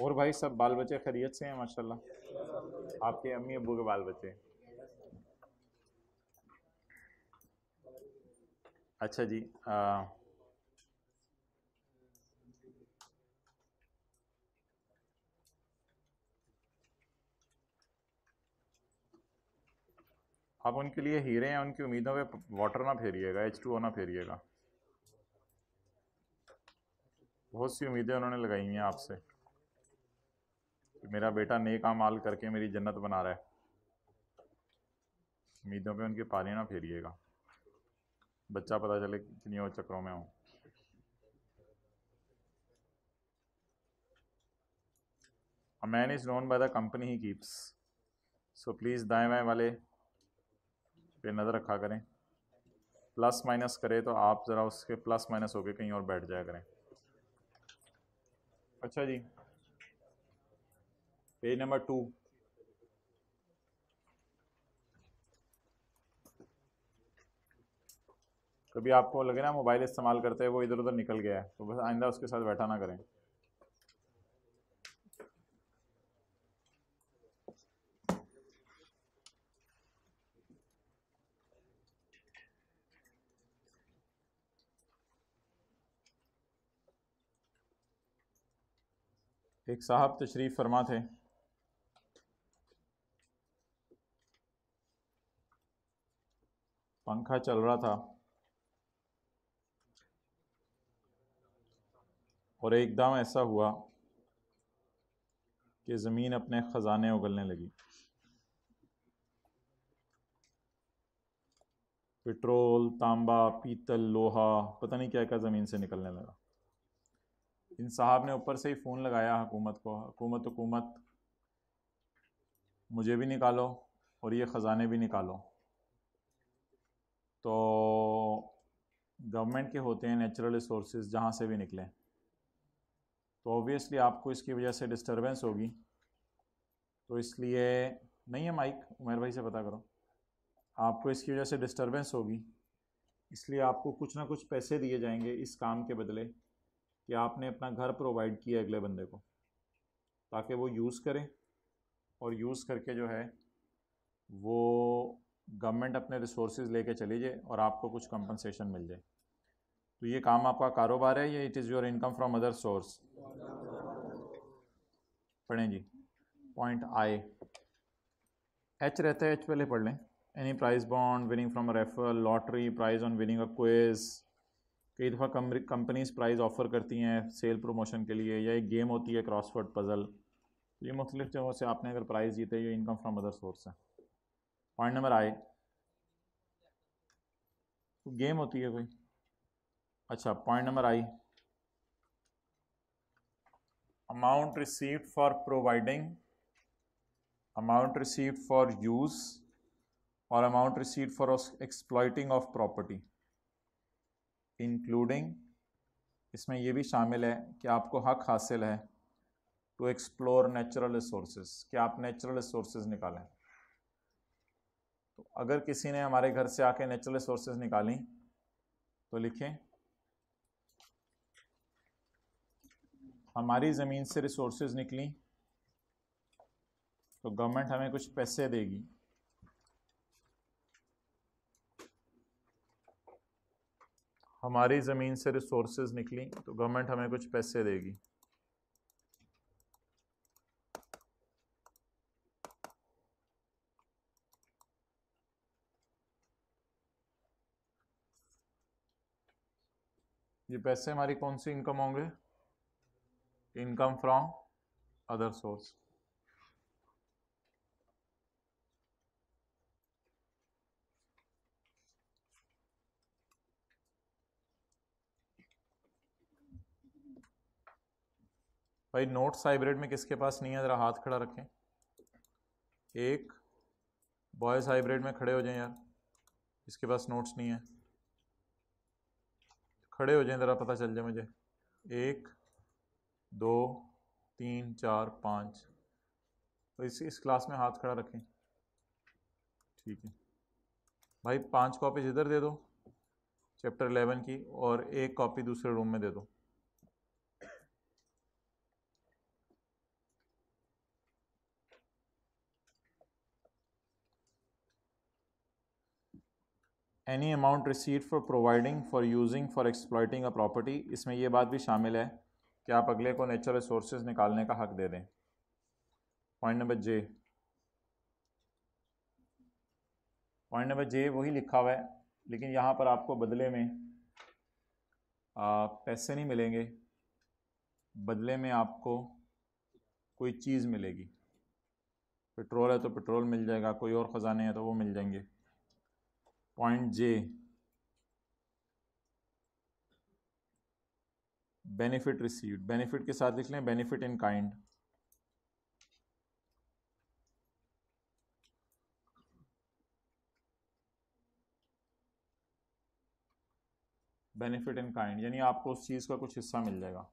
और भाई सब बाल बच्चे खैरियत से हैं माशाल्लाह आपके अम्मी अबू के बाल बच्चे अच्छा जी आ, आप उनके लिए हीरे हैं उनकी उम्मीदों पे वाटर ना फेरिएगा एच टू ओ ना फेरिएगा बहुत सी उम्मीदें उन्होंने लगाई हैं आपसे कि मेरा बेटा नेक माल करके मेरी जन्नत बना रहा है उम्मीदों पे उनके पाले ना फेरिएगा बच्चा पता चले कितनी और चक्रों में हो man is known by the company he keeps so please दाएं बाएं वाले पे नज़र रखा करें प्लस माइनस करें तो आप ज़रा उसके प्लस माइनस होके कहीं और बैठ जाया करें अच्छा जी पेज नंबर टू कभी आपको लगे ना मोबाइल इस्तेमाल करते हैं वो इधर उधर निकल गया है तो बस आइंदा उसके साथ बैठा ना करें एक साहब तशरीफ़ फरमा थे पंखा चल रहा था और एकदम ऐसा हुआ कि ज़मीन अपने ख़जाने उगलने लगी पेट्रोल तांबा पीतल लोहा पता नहीं क्या क्या ज़मीन से निकलने लगा इन साहब ने ऊपर से ही फ़ोन लगाया हुकूमत को हुकूमत हुकूमत मुझे भी निकालो और ये ख़जाने भी निकालो तो गवर्नमेंट के होते हैं नेचुरल रिसोर्स जहाँ से भी निकले तो ऑब्वियसली आपको इसकी वजह से डिस्टरबेंस होगी तो इसलिए नहीं है माइक उमेर भाई से पता करो आपको इसकी वजह से डिस्टरबेंस होगी इसलिए आपको कुछ ना कुछ पैसे दिए जाएंगे इस काम के बदले कि आपने अपना घर प्रोवाइड किया अगले बंदे को ताकि वो यूज़ करें और यूज़ करके जो है वो गवर्नमेंट अपने रिसोर्सेज लेके चली जाए और आपको कुछ कंपनसेशन मिल जाए तो ये काम आपका कारोबार है या it is your income from other source पढ़ें जी पॉइंट आई एच रहता है एच पहले पढ़ लें any prize bond winning from raffle lottery prize on winning a quiz कई दफ़ा कंपनीज प्राइज़ ऑफ़र करती हैं सेल प्रमोशन के लिए या एक गेम होती है क्रॉसवर्ड पज़ल तो ये मुख्तलिफ जगहों से आपने अगर प्राइज़ जीते ये इनकम फ्रॉम अदर सोर्स है पॉइंट नंबर आए गेम होती है कोई अच्छा point number I amount received for providing amount received for use और amount received for exploiting of property including इसमें यह भी शामिल है कि आपको हक हासिल है टू एक्सप्लोर नेचुरल रिसोर्सेज क्या आप नेचुरल रिसोर्सेज निकालें तो अगर किसी ने हमारे घर से आके नेचुरल रिसोर्सेज निकाली तो लिखें हमारी ज़मीन से रिसोर्सेज निकली तो गवर्नमेंट हमें कुछ पैसे देगी हमारी ज़मीन से रिसोर्सेज निकली तो गवर्नमेंट हमें कुछ पैसे देगी ये पैसे हमारी कौन सी इनकम होंगे इनकम फ्रॉम अदर सोर्स भाई नोट्स हाइब्रिड में किसके पास नहीं है ज़रा हाथ खड़ा रखें एक बॉयज़ हाइब्रिड में खड़े हो जाएं यार इसके पास नोट्स नहीं है खड़े हो जाएं ज़रा पता चल जाए मुझे एक दो तीन चार पाँच तो इस इस क्लास में हाथ खड़ा रखें ठीक है भाई पांच कॉपीज इधर दे दो चैप्टर 11 की और एक कॉपी दूसरे रूम में दे दो any amount receive for providing for using for exploiting a property इसमें यह बात भी शामिल है कि आप अगले को नेचुरल रिसोर्स निकालने का हक दे दें point number J point number J वही लिखा हुआ है लेकिन यहाँ पर आपको बदले में आ, पैसे नहीं मिलेंगे बदले में आपको कोई चीज़ मिलेगी पेट्रोल है तो पेट्रोल मिल जाएगा कोई और ख़जाने हैं तो वो मिल जाएंगे point J benefit receive benefit के साथ लिख लें benefit in kind benefit in kind यानी आपको उस चीज का कुछ हिस्सा मिल जाएगा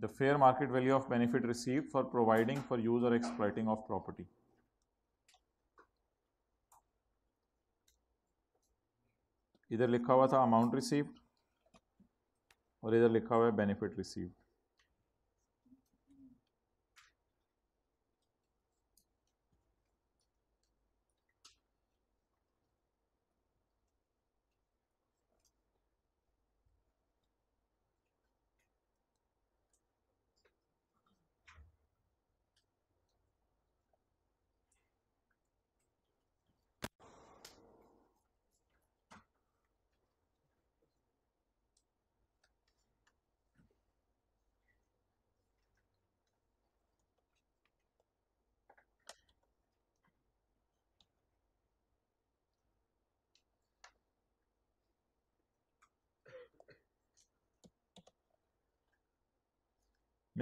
the fair market value of benefit receive for providing for use और एक्सप्लाइटिंग ऑफ प्रॉपर्टी इधर लिखा हुआ था अमाउंट रिसीव्ड और इधर लिखा हुआ है बेनिफिट रिसीव्ड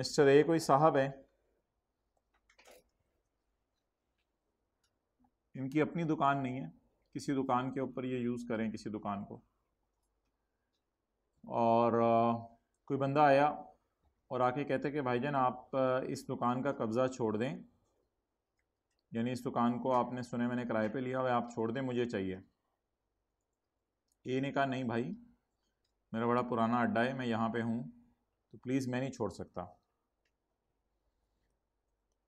मिस्टर ए कोई साहब हैं इनकी अपनी दुकान नहीं है किसी दुकान के ऊपर ये यूज़ करें किसी दुकान को और कोई बंदा आया और आके कहते कि भाईजान आप इस दुकान का कब्ज़ा छोड़ दें यानी इस दुकान को आपने सुने मैंने किराए पे लिया हुआ आप छोड़ दें मुझे चाहिए ए ने कहा नहीं भाई मेरा बड़ा पुराना अड्डा है मैं यहाँ पे हूँ तो प्लीज़ मैं नहीं छोड़ सकता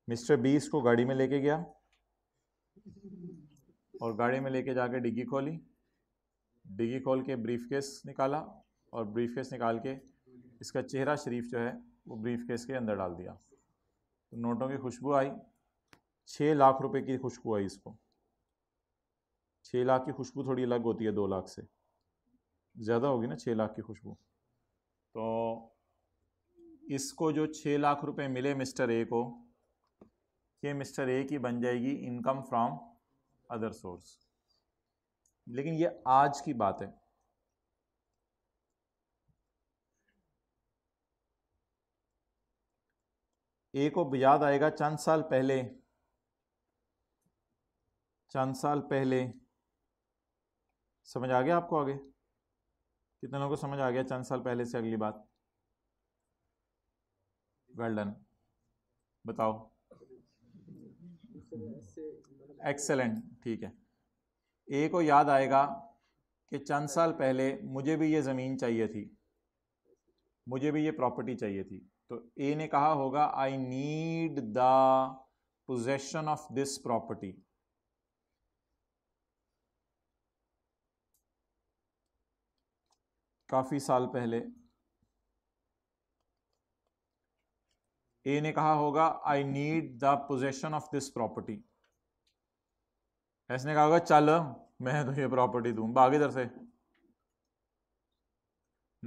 मिस्टर बी इसको गाड़ी में लेके गया और गाड़ी में लेके जाके डिग्गी खोली डिग्गी खोल के ब्रीफ केस निकाला और ब्रीफ केस निकाल के इसका चेहरा शरीफ जो है वो ब्रीफ केस के अंदर डाल दिया तो नोटों की खुशबू आई छः लाख रुपए की खुशबू आई इसको छः लाख की खुशबू थोड़ी अलग होती है दो लाख से ज़्यादा होगी ना छः लाख की खुशबू तो इसको जो छः लाख रुपए मिले मिस्टर ए को ये मिस्टर ए की बन जाएगी इनकम फ्रॉम अदर सोर्स लेकिन ये आज की बात है ए को याद आएगा चंद साल पहले चंद साल पहले समझ आ गया आपको आगे कितने लोगों को समझ आ गया चंद साल पहले से अगली बात वेल डन बताओ एक्सेलेंट ठीक है ए को याद आएगा कि चंद साल पहले मुझे भी ये ज़मीन चाहिए थी मुझे भी ये प्रॉपर्टी चाहिए थी तो ए ने कहा होगा I need the possession of this property काफ़ी साल पहले ए ने कहा होगा I need the possession of this property इसने कहा होगा चल मैं तुझे तो प्रॉपर्टी दूं भाग इधर से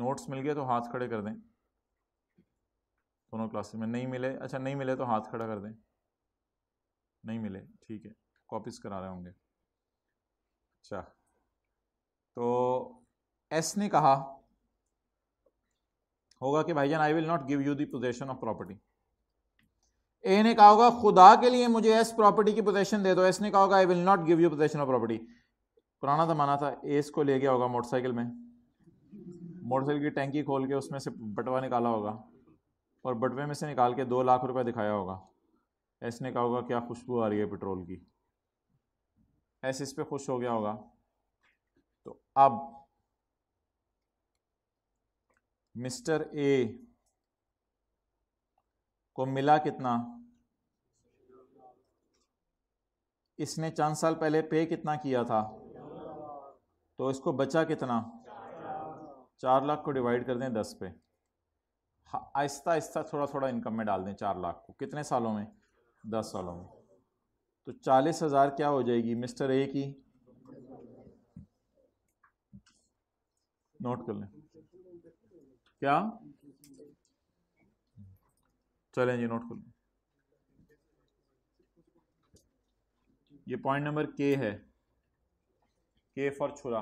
नोट्स मिल गए तो हाथ खड़े कर दें दोनों क्लासेस में नहीं मिले अच्छा नहीं मिले तो हाथ खड़ा कर दें नहीं मिले ठीक है कॉपीज करा रहे होंगे अच्छा तो एस ने कहा होगा कि भाईजान I will not give you the possession of property A ने कहा होगा खुदा के लिए मुझे एस प्रॉपर्टी की पोजेशन दे दो एस ने कहा होगा I will not give you possession of property पुराना जमाना था एस को ले गया होगा मोटरसाइकिल में मोटरसाइकिल की टैंकी खोल के उसमें से बटवा निकाला होगा और बटवे में से निकाल के दो लाख रुपया दिखाया होगा एस ने कहा होगा क्या खुशबू आ रही है पेट्रोल की एस इस पर खुश हो गया होगा तो अब मिस्टर ए को मिला कितना इसने चंद साल पहले पे कितना किया था तो इसको बचा कितना चार लाख को डिवाइड कर दें दस पे हाँ, आहिस्ता आहिस्ता थोड़ा थोड़ा इनकम में डाल दें चार लाख को कितने सालों में दस सालों में तो चालीस हज़ार क्या हो जाएगी मिस्टर ए की नोट कर लें क्या चलें ये नोट खोल ये पॉइंट नंबर के है के फॉर छुरा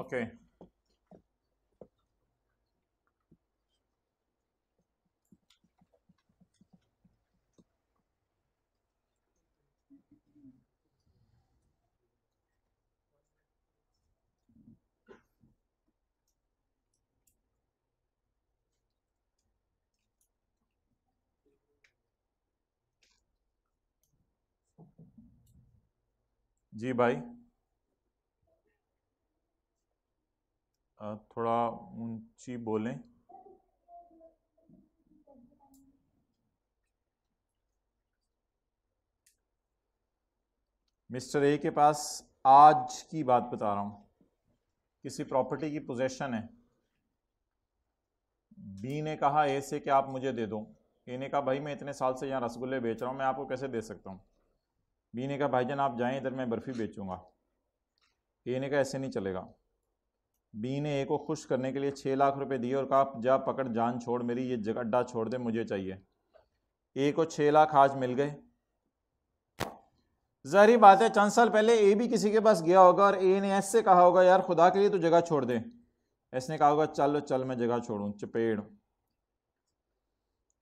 Okay. जी भाई थोड़ा ऊंची बोलें मिस्टर ए के पास आज की बात बता रहा हूं किसी प्रॉपर्टी की पोजेशन है बी ने कहा ए से कि आप मुझे दे दो ए ने कहा भाई मैं इतने साल से यहाँ रसगुल्ले बेच रहा हूँ मैं आपको कैसे दे सकता हूँ बी ने कहा भाईजान आप जाएं इधर मैं बर्फ़ी बेचूंगा ए ने कहा ऐसे नहीं चलेगा बी ने ए को खुश करने के लिए छः लाख रुपए दिए और कहा जा पकड़ जान छोड़ मेरी ये जगड्डा छोड़ दे मुझे चाहिए ए को छः लाख आज मिल गए जहरी बात है चंद साल पहले ए भी किसी के पास गया होगा और ए ने एस से कहा होगा यार खुदा के लिए तो जगह छोड़ दे एस ने कहा होगा चल चल मैं जगह छोड़ूँ चपेड़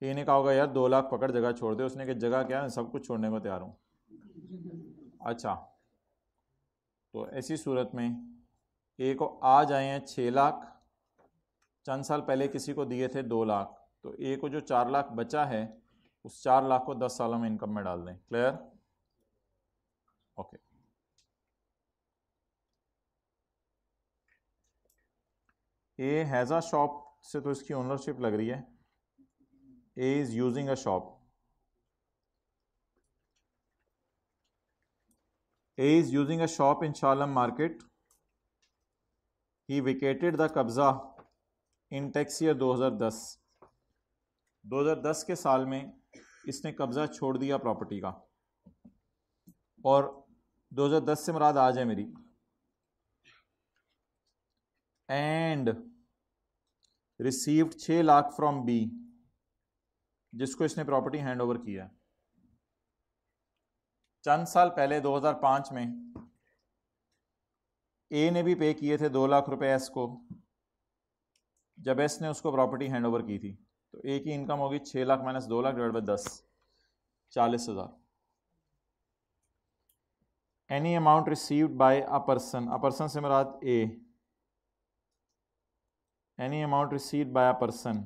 ए ने कहा होगा यार दो लाख पकड़ जगह छोड़ दे उसने कहा जगह क्या है सब कुछ छोड़ने को तैयार हूँ अच्छा तो ऐसी सूरत में ए को आज आए हैं छः लाख चंद साल पहले किसी को दिए थे दो लाख तो ए को जो चार लाख बचा है उस चार लाख को दस सालों में इनकम में डाल दें clear okay A has a shop से तो इसकी ओनरशिप लग रही है A is using a shop A is using a shop in शालम मार्केट ही विकेटेड द कब्ज़ा इन टैक्स ईयर 2010 2010 के साल में इसने कब्ज़ा छोड़ दिया प्रॉपर्टी का और 2010 से मुराद आज है मेरी एंड रिसीव्ड छः लाख फ्रॉम बी जिसको इसने प्रॉपर्टी हैंड ओवर किया चंद साल पहले 2005 में ए ने भी पे किए थे दो लाख रुपए एस को जब एस ने उसको प्रॉपर्टी हैंडओवर की थी तो ए की इनकम होगी छः लाख माइनस दो लाख डिवाइड बाई दस चालीस हज़ार any amount received by a person a person से मराद A any amount received by a person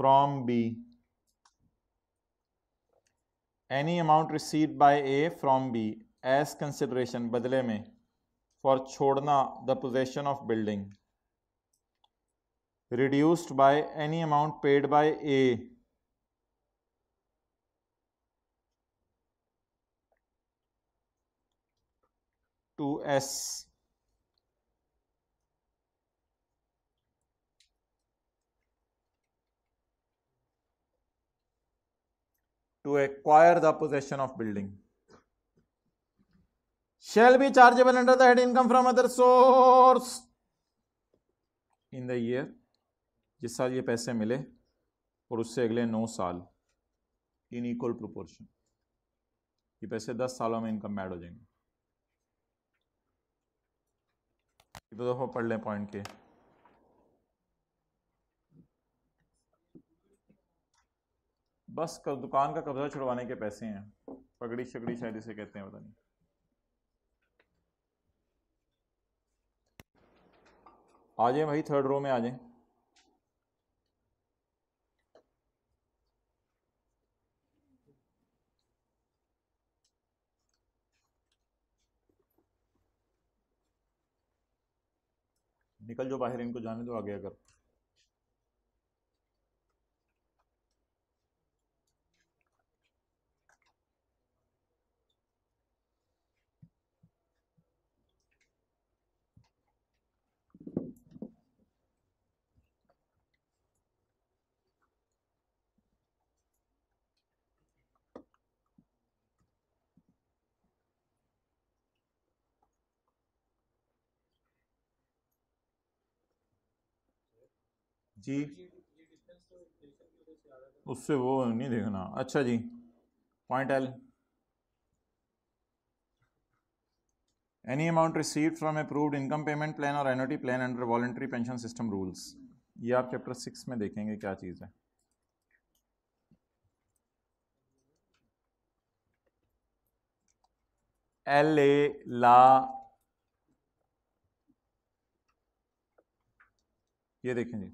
from B any amount received by A from B as consideration बदले में फॉर छोड़ना the possession of building reduced by any amount paid by A to as to acquire the possession of building shall be chargeable under the head income from other source in the year जिस साल ये पैसे मिले और उससे अगले नौ साल in equal proportion ये पैसे दस सालों में इनकम ऐड हो जाएंगे दो तो दफा पढ़ लें पॉइंट के बस दुकान का कब्जा छुड़वाने के पैसे हैं पगड़ी शगड़ी शायद इसे कहते हैं पता नहीं आ जाए भाई थर्ड रो में आ जाए निकल जो बाहर इनको जाने दो आगे अगर जी तो तो। उससे वो नहीं देखना अच्छा जी point L any amount receive from approved income payment plan और annuity plan under voluntary pension system rules ये आप चैप्टर सिक्स में देखेंगे क्या चीज़ है एल ए ला ये देखें जी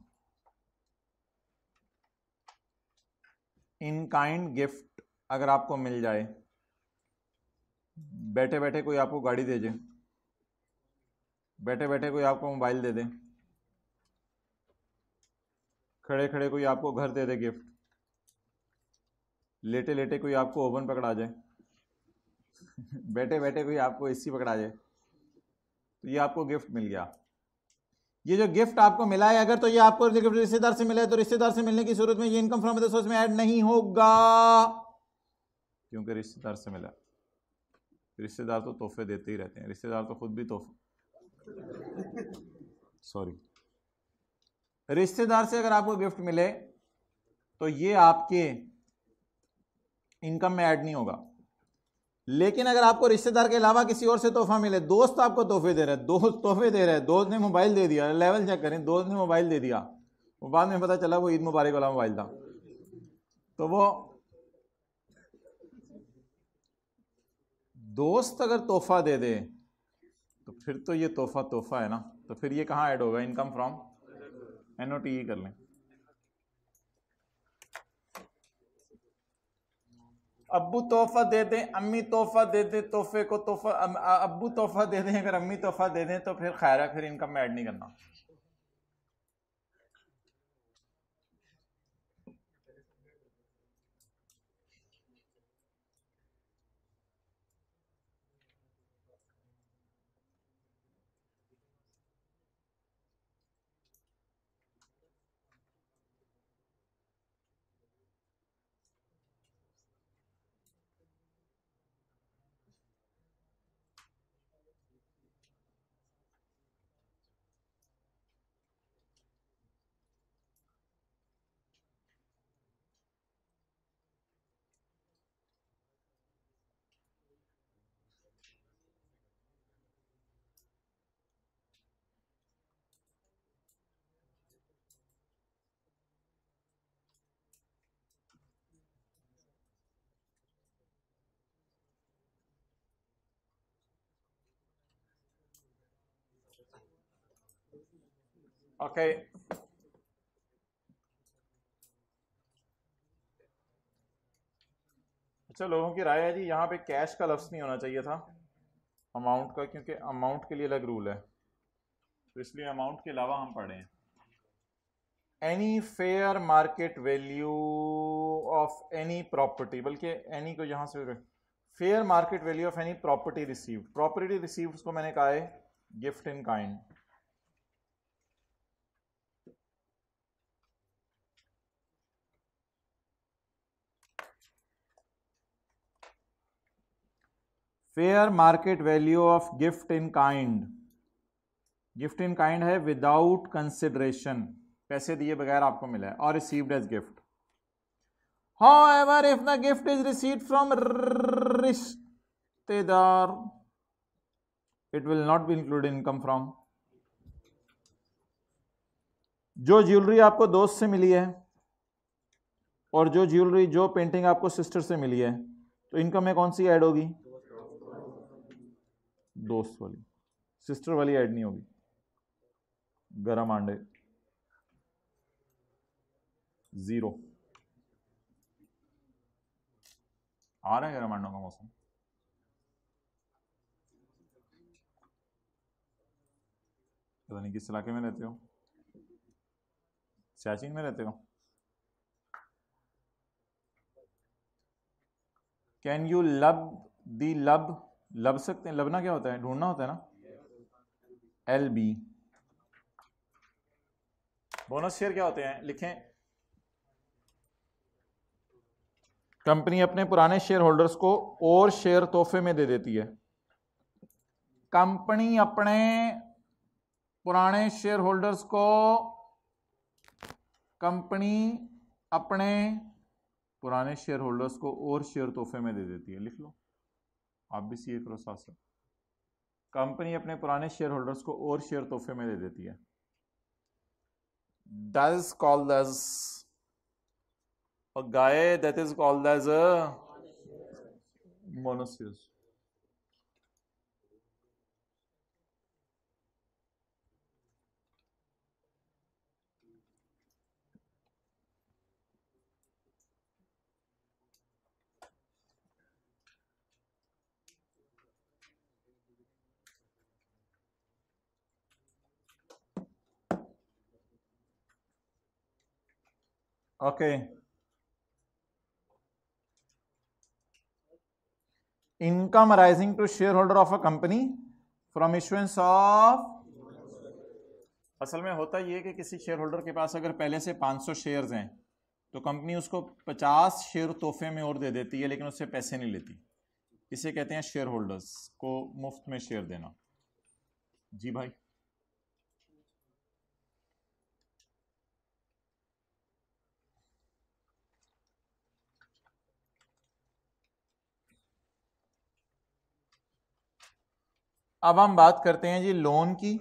इन काइंड गिफ्ट अगर आपको मिल जाए बैठे बैठे कोई आपको गाड़ी दे दे बैठे बैठे कोई आपको मोबाइल दे दे खड़े खड़े कोई आपको घर दे दे गिफ्ट लेटे लेटे कोई आपको ओवन पकड़ा जाए बैठे बैठे कोई आपको एसी पकड़ा जाए तो ये आपको गिफ्ट मिल गया ये जो गिफ्ट आपको मिला है अगर तो ये आपको रिश्तेदार से मिला है तो रिश्तेदार से मिलने की सूरत में ये इनकम फ्रॉम अदर सोर्स में ऐड नहीं होगा क्योंकि रिश्तेदार से मिला रिश्तेदार तो तोहफे देते ही रहते हैं रिश्तेदार तो खुद भी तोहफे सॉरी रिश्तेदार से अगर आपको गिफ्ट मिले तो ये आपके इनकम में ऐड नहीं होगा लेकिन अगर आपको रिश्तेदार के अलावा किसी और से तोहफा मिले दोस्त आपको तोहफे दे रहे हैं दोस्त तोहफे दे रहे हैं दोस्त ने मोबाइल दे दिया लेवल चेक करें दोस्त ने मोबाइल दे दिया वो बाद में पता चला वो ईद मुबारक वाला मोबाइल था तो वो दोस्त अगर तोहफा दे दे तो फिर तो ये तोहफा तोहफा है ना तो फिर ये कहाँ ऐड होगा इनकम फ्रॉम एन कर लें अबू तोहफा दे दें अम्मी तोहफा दे दें तोहफे को तोहफा अबू तोहफा दे दें अगर अम्मी तोहफा दे दें तो फिर खैर है फिर इनका मैं ऐड नहीं करना Okay. अच्छा लोगों की राय है जी यहाँ पे कैश का लफ्ज़ नहीं होना चाहिए था अमाउंट का क्योंकि अमाउंट के लिए अलग रूल है तो इसलिए अमाउंट के अलावा हम पढ़े any fair market value of any property बल्कि एनी को यहाँ से fair market value of any property received property received को मैंने कहा है gift in kind fair market value of gift in kind gift in kind है विदाउट कंसिडरेशन पैसे दिए बगैर आपको मिला है और received as gift however if the gift is receive from रिश्तेदार it will not be include income from जो ज्वेलरी आपको दोस्त से मिली है और जो ज्वेलरी जो पेंटिंग आपको सिस्टर से मिली है तो इनकम में कौन सी ऐड होगी दोस्त वाली सिस्टर वाली ऐड नहीं होगी गरम आंडे ज़ीरो आ रहा है गरम आंडों का मौसम पता नहीं किस इलाके में रहते हो सियाचिन में रहते हो कैन यू लब दी लब लब सकते हैं लबना क्या होता है ढूंढना होता है ना एल बी बोनस शेयर क्या होते हैं लिखें कंपनी अपने पुराने शेयर होल्डर्स को और शेयर तोहफे में दे देती है कंपनी अपने पुराने शेयर होल्डर्स को कंपनी अपने पुराने शेयर होल्डर्स को और शेयर तोहफे में दे देती है लिख लो आप भी सी ए करो साथ साथ कंपनी अपने पुराने शेयर होल्डर्स को और शेयर तोहफे में दे देती है that is called guy that is call as मोनोसियस Okay. Income arising to shareholder of a company from issuance of असल में होता ये कि किसी शेयर होल्डर के पास अगर पहले से 500 शेयर्स हैं तो कंपनी उसको 50 शेयर तोहफे में और दे देती है लेकिन उससे पैसे नहीं लेती इसे कहते हैं शेयर होल्डर्स को मुफ्त में शेयर देना जी भाई अब हम बात करते हैं जी लोन की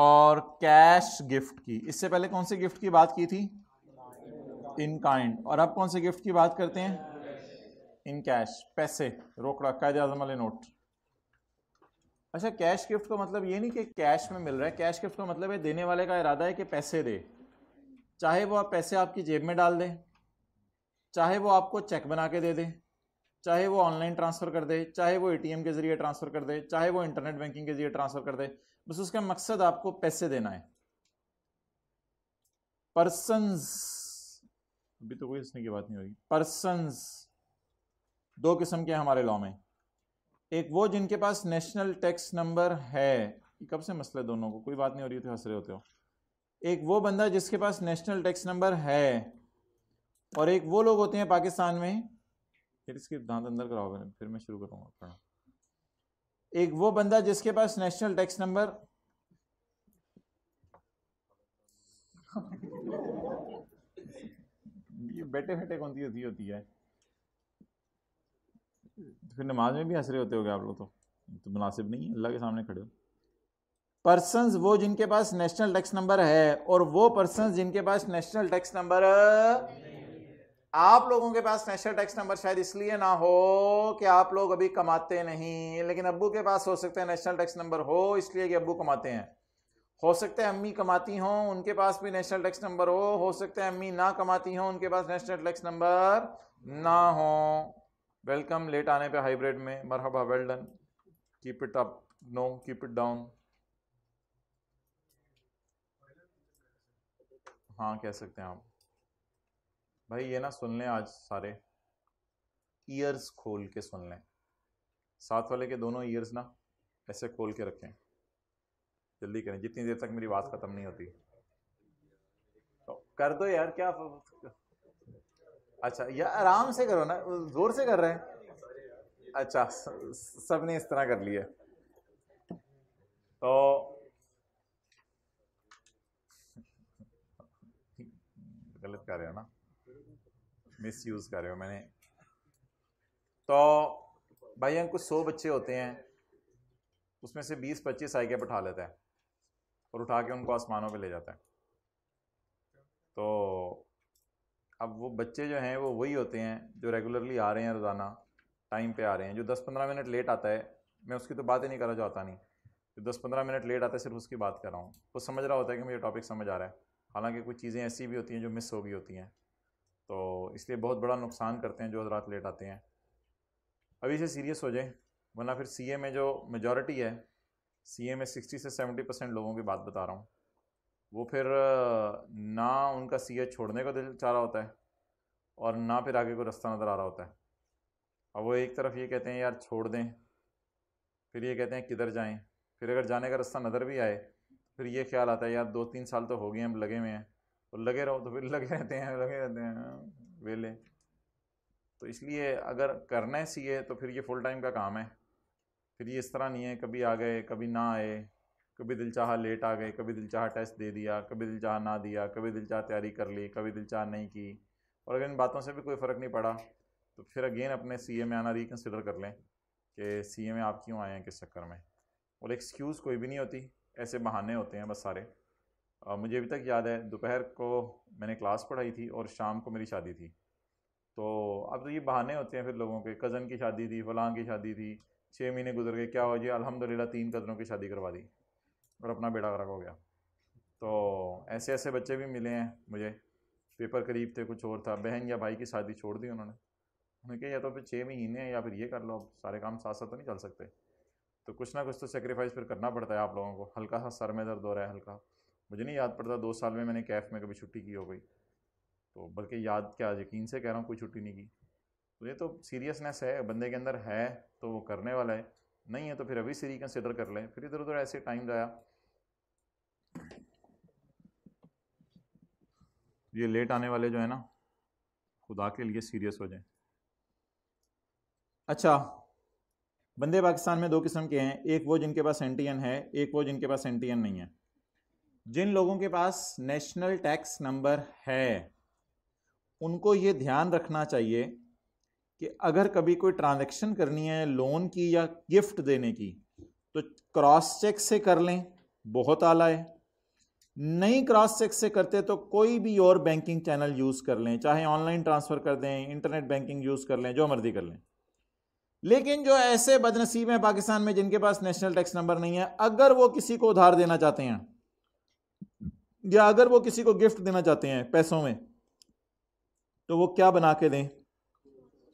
और कैश गिफ्ट की इससे पहले कौन से गिफ्ट की बात की थी इन काइंड और अब कौन से गिफ्ट की बात करते हैं इन कैश पैसे रोकड़ा कैद आजम वाले नोट अच्छा कैश गिफ्ट का मतलब ये नहीं कि कैश में मिल रहा है कैश गिफ्ट का मतलब है देने वाले का इरादा है कि पैसे दे चाहे वो आप पैसे आपकी जेब में डाल दें चाहे वो आपको चेक बना के दे दें चाहे वो ऑनलाइन ट्रांसफ़र कर दे चाहे वो एटीएम के ज़रिए ट्रांसफ़र कर दे चाहे वो इंटरनेट बैंकिंग के ज़रिए ट्रांसफ़र कर दे बस उसका मकसद आपको पैसे देना है पर्सनस अभी तो कोई इसने की बात नहीं रही पर्सनस दो किस्म के हमारे लॉ में एक वो जिनके पास नेशनल टैक्स नंबर है कब से मसला दोनों को कोई बात नहीं हो रही थी तो हंस रहे होते हो एक वो बंदा जिसके पास नेशनल टैक्स नंबर है और एक वो लोग होते हैं पाकिस्तान में फिर इसके दांत अंदर कराओ मैंने फिर मैं शुरू करूँगा पढ़ा एक वो बंदा जिसके पास नेशनल टैक्स नंबर ये बैठे बैठे कौन सी होती होती है तो फिर नमाज में भी हंस रहे होते हो आप लोग तो तो मुनासिब नहीं है अल्लाह के सामने खड़े हो पर्सन वो जिनके पास नेशनल टैक्स नंबर है और वो पर्सन जिनके पास नेशनल टैक्स नंबर आप लोगों के पास नेशनल टैक्स नंबर शायद इसलिए ना हो कि आप लोग अभी कमाते नहीं लेकिन अब्बू के पास हो सकता है नेशनल टैक्स नंबर हो इसलिए कि अब्बू कमाते हैं हो सकता है अम्मी कमाती हों उनके पास भी नेशनल टैक्स नंबर हो हो सकता है अम्मी ना कमाती हों उनके पास नेशनल टैक्स नंबर ना हो वेलकम लेट आने पे हाइब्रिड में मरहबा well done keep it up no keep it down हाँ कह सकते हैं आप भाई ये ना सुन लें आज सारे ईयर्स खोल के सुन लें साथ वाले के दोनों ईयर्स ना ऐसे खोल के रखें जल्दी करें जितनी देर तक मेरी बात ख़त्म नहीं होती तो कर दो यार क्या अच्छा यार आराम से करो ना ज़ोर से कर रहे हैं अच्छा सब ने इस तरह कर लिया तो गलत कर रहे हो ना मिस यूज़ कर रहे हो मैंने तो भाई हम कुछ सौ बच्चे होते हैं उसमें से बीस पच्चीस के बैठा लेता है और उठा के उनको आसमानों पे ले जाता है तो अब वो बच्चे जो हैं वो वही होते हैं जो रेगुलरली आ रहे हैं रोज़ाना टाइम पे आ रहे हैं जो दस पंद्रह मिनट लेट आता है मैं उसकी तो बात ही नहीं करा जो आता नहीं जो दस पंद्रह मिनट लेट आता है सिर्फ उसकी बात कर रहा हूँ वो समझ रहा होता है कि मुझे टॉपिक समझ आ रहा है हालांकि कुछ चीज़ें ऐसी भी होती हैं जो मिस हो गई होती हैं तो इसलिए बहुत बड़ा नुकसान करते हैं जो हजरात लेट आते हैं अभी से सीरियस हो जाए वरना फिर सी में जो मेजॉरिटी है सी में सिक्सटी से सेवेंटी परसेंट लोगों की बात बता रहा हूँ वो फिर ना उनका सी छोड़ने का दिल चाह रहा होता है और ना फिर आगे को रास्ता नज़र आ रहा होता है अब वो एक तरफ ये कहते हैं यार छोड़ दें फिर ये कहते हैं किधर जाएं फिर अगर जाने का रास्ता नज़र भी आए फिर ये ख्याल आता है यार दो तीन साल तो हो गए हम लगे हुए हैं और लगे रहो तो फिर लगे रहते हैं लगे रहते हैं हाँ, वेले तो इसलिए अगर करना है सीए तो फिर ये फुल टाइम का काम है फिर ये इस तरह नहीं है कभी आ गए कभी ना आए कभी दिल चाह लेट आ गए कभी दिल चाह टेस्ट दे दिया कभी दिल चाह ना दिया कभी दिल चाह तैयारी कर ली कभी दिल चाह नहीं की और अगर इन बातों से भी कोई फ़र्क नहीं पड़ा तो फिर अगेन अपने सी में आना रिकन्सिडर कर लें कि सी में आप क्यों आए हैं किस चक्कर में और एक्सक्यूज़ कोई भी नहीं होती ऐसे बहाने होते हैं बस सारे मुझे अभी तक याद है दोपहर को मैंने क्लास पढ़ाई थी और शाम को मेरी शादी थी तो अब तो ये बहाने होते हैं फिर लोगों के कज़न की शादी थी फलां की शादी थी छः महीने गुजर गए क्या हो जी अलहमदिल्ला तीन कज़नों की शादी करवा दी और अपना बेटा गर्क हो गया तो ऐसे ऐसे बच्चे भी मिले हैं मुझे पेपर करीब थे कुछ और था बहन या भाई की शादी छोड़ दी उन्होंने उन्होंने कहा या तो फिर छः महीने या फिर ये कर लो सारे काम साथ साथ तो नहीं चल सकते तो कुछ ना कुछ तो सेक्रीफाइस फिर करना पड़ता है आप लोगों को हल्का सा सर में दर्द हो रहा है हल्का मुझे नहीं याद पड़ता दो साल में मैंने कैफ में कभी छुट्टी की हो गई तो बल्कि याद क्या यकीन से कह रहा हूँ कोई छुट्टी नहीं की तो ये तो सीरियसनेस है बंदे के अंदर है तो वो करने वाला है नहीं है तो फिर अभी सीरी कंसिडर कर लें फिर इधर उधर ऐसे टाइम जाया ये लेट आने वाले जो है ना खुदा के लिए सीरियस हो जाए अच्छा बंदे पाकिस्तान में दो किस्म के हैं एक वो जिनके पास एंटीएन है एक वो जिनके पास एंटीएन नहीं है जिन लोगों के पास नेशनल टैक्स नंबर है उनको ये ध्यान रखना चाहिए कि अगर कभी कोई ट्रांजैक्शन करनी है लोन की या गिफ्ट देने की तो क्रॉस चेक से कर लें बहुत आला है नहीं क्रॉस चेक से करते तो कोई भी और बैंकिंग चैनल यूज़ कर लें चाहे ऑनलाइन ट्रांसफ़र कर दें इंटरनेट बैंकिंग यूज़ कर लें जो मर्जी कर लें लेकिन जो ऐसे बदनसीब हैं पाकिस्तान में जिनके पास नेशनल टैक्स नंबर नहीं है अगर वो किसी को उधार देना चाहते हैं या अगर वो किसी को गिफ्ट देना चाहते हैं पैसों में तो वो क्या बना के दें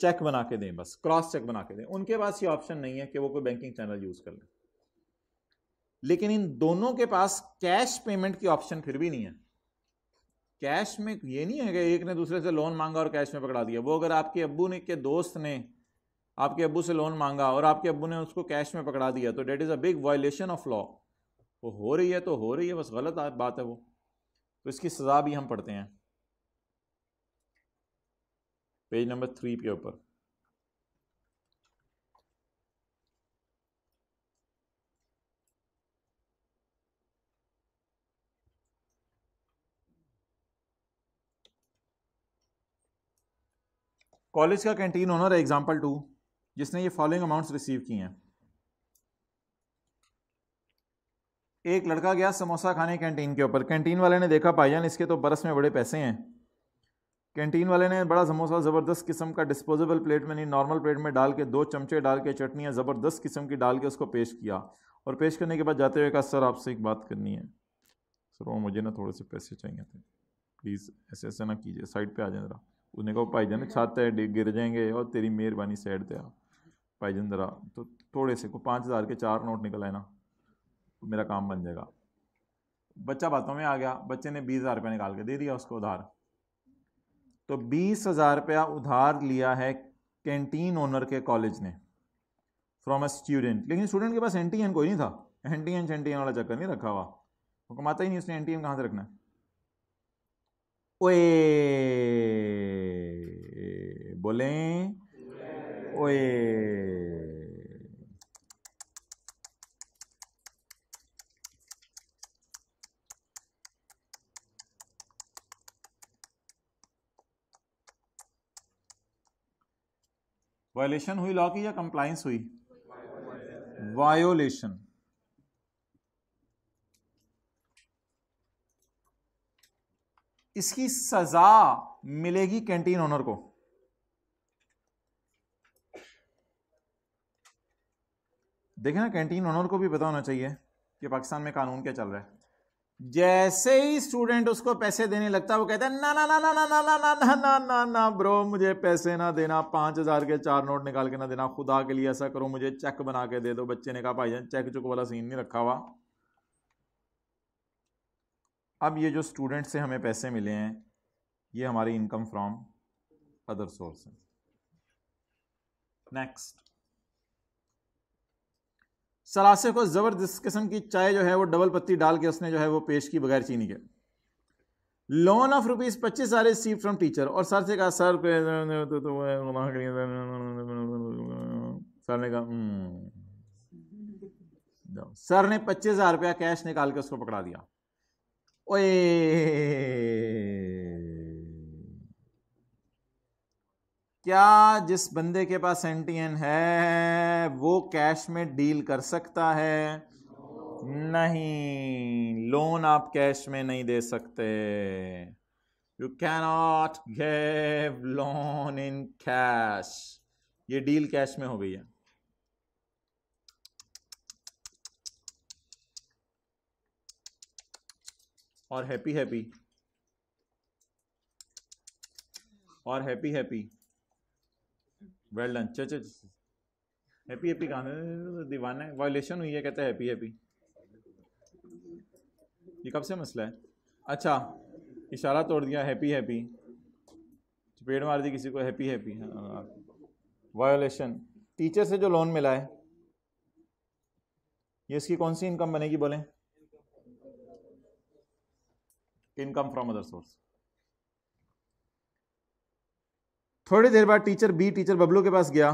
चेक बना के दें बस क्रॉस चेक बना के दें उनके पास ये ऑप्शन नहीं है कि वो कोई बैंकिंग चैनल यूज कर लें लेकिन इन दोनों के पास कैश पेमेंट की ऑप्शन फिर भी नहीं है कैश में ये नहीं है कि एक ने दूसरे से लोन मांगा और कैश में पकड़ा दिया वो अगर आपके अबू ने के दोस्त ने आपके अब्बू से लोन मांगा और आपके अब्बू ने उसको कैश में पकड़ा दिया तो that is a big violation of law वो हो रही है तो हो रही है बस गलत बात है वो तो इसकी सज़ा भी हम पढ़ते हैं पेज नंबर थ्री के ऊपर कॉलेज का कैंटीन ओनर है एग्जाम्पल टू जिसने ये फॉलोइंग अमाउंट्स रिसीव किए हैं एक लड़का गया समोसा खाने कैंटीन के ऊपर कैंटीन वाले ने देखा भाईजान इसके तो बरस में बड़े पैसे हैं कैंटीन वाले ने बड़ा समोसा ज़बरदस्त किस्म का डिस्पोजेबल प्लेट में नहीं नॉर्मल प्लेट में डाल के दो चमचे डाल के चटनियाँ ज़बरदस्त किस्म की डाल के उसको पेश किया और पेश करने के बाद जाते हुए कहा सर आपसे एक बात करनी है सर वो मुझे ना थोड़े से पैसे चाहिए थे प्लीज़ ऐसे ऐसे ना कीजिए साइड पर आ जाए ज़रा उसने कहा भाई जान छाते गिर जाएंगे और तेरी मेहरबानी साइड पर आ भाई जान ज़रा तो थोड़े से को पाँच हज़ार के चार नोट निकल आए ना तो मेरा काम बन जाएगा बच्चा बातों में आ गया बच्चे ने बीस हज़ार रुपया निकाल के दे दिया उसको उधार तो बीस हज़ार रुपया उधार लिया है कैंटीन ओनर के कॉलेज ने फ्रॉम अ स्टूडेंट लेकिन स्टूडेंट के पास एन टी एन कोई नहीं था N T N N T N वाला चक्कर नहीं रखा हुआ वो कमाता ही नहीं उसने एन टी एन कहाँ से रखना है ओए बोले ओए वायोलेशन हुई लॉ की या कंप्लाइंस हुई वायोलेशन इसकी सजा मिलेगी कैंटीन ओनर को देखे ना कैंटीन ओनर को भी पता होना चाहिए कि पाकिस्तान में कानून क्या चल रहा है जैसे ही स्टूडेंट उसको पैसे देने लगता है वो कहता है ना ना ना ना ना ना ना ना ना ना ना ना ब्रो मुझे पैसे ना देना पाँच हज़ार के चार नोट निकाल के ना देना खुदा के लिए ऐसा करो मुझे चेक बना के दे दो बच्चे ने कहा भाई जान चेक चुक वाला सीन नहीं रखा हुआ अब ये जो स्टूडेंट से हमें पैसे मिले हैं ये हमारी income from other sources next सलासे को ज़बरदस्त किस्म की चाय जो है वो डबल पत्ती डाल के उसने जो है वो पेश की बगैर चीनी के लोन ऑफ रुपीज़ पच्चीस हजार सी फ्रॉम टीचर और सर से कहा सर सर ने कहा सर ने पच्चीस हज़ार रुपया कैश निकाल के उसको पकड़ा दिया ओए क्या जिस बंदे के पास एंटीएन है वो कैश में डील कर सकता है नहीं लोन आप कैश में नहीं दे सकते you cannot gave loan in cash ये डील कैश में हो गई है और हैप्पी हैप्पी और हैप्पी हैप्पी वेल डन चल चल हैप्पी हैप्पी गाने दीवाना है वायलेशन हुई है कहते हैं हैप्पी हैप्पी ये कब से मसला है अच्छा इशारा तोड़ दिया हैप्पी हैप्पी चपेट मार दी किसी को हैप्पी हैप्पी वायोलेशन टीचर से जो लोन मिला है ये इसकी कौन सी इनकम बनेगी बोले इनकम फ्रॉम अदर सोर्स थोड़ी देर बाद टीचर बी टीचर बबलू के पास गया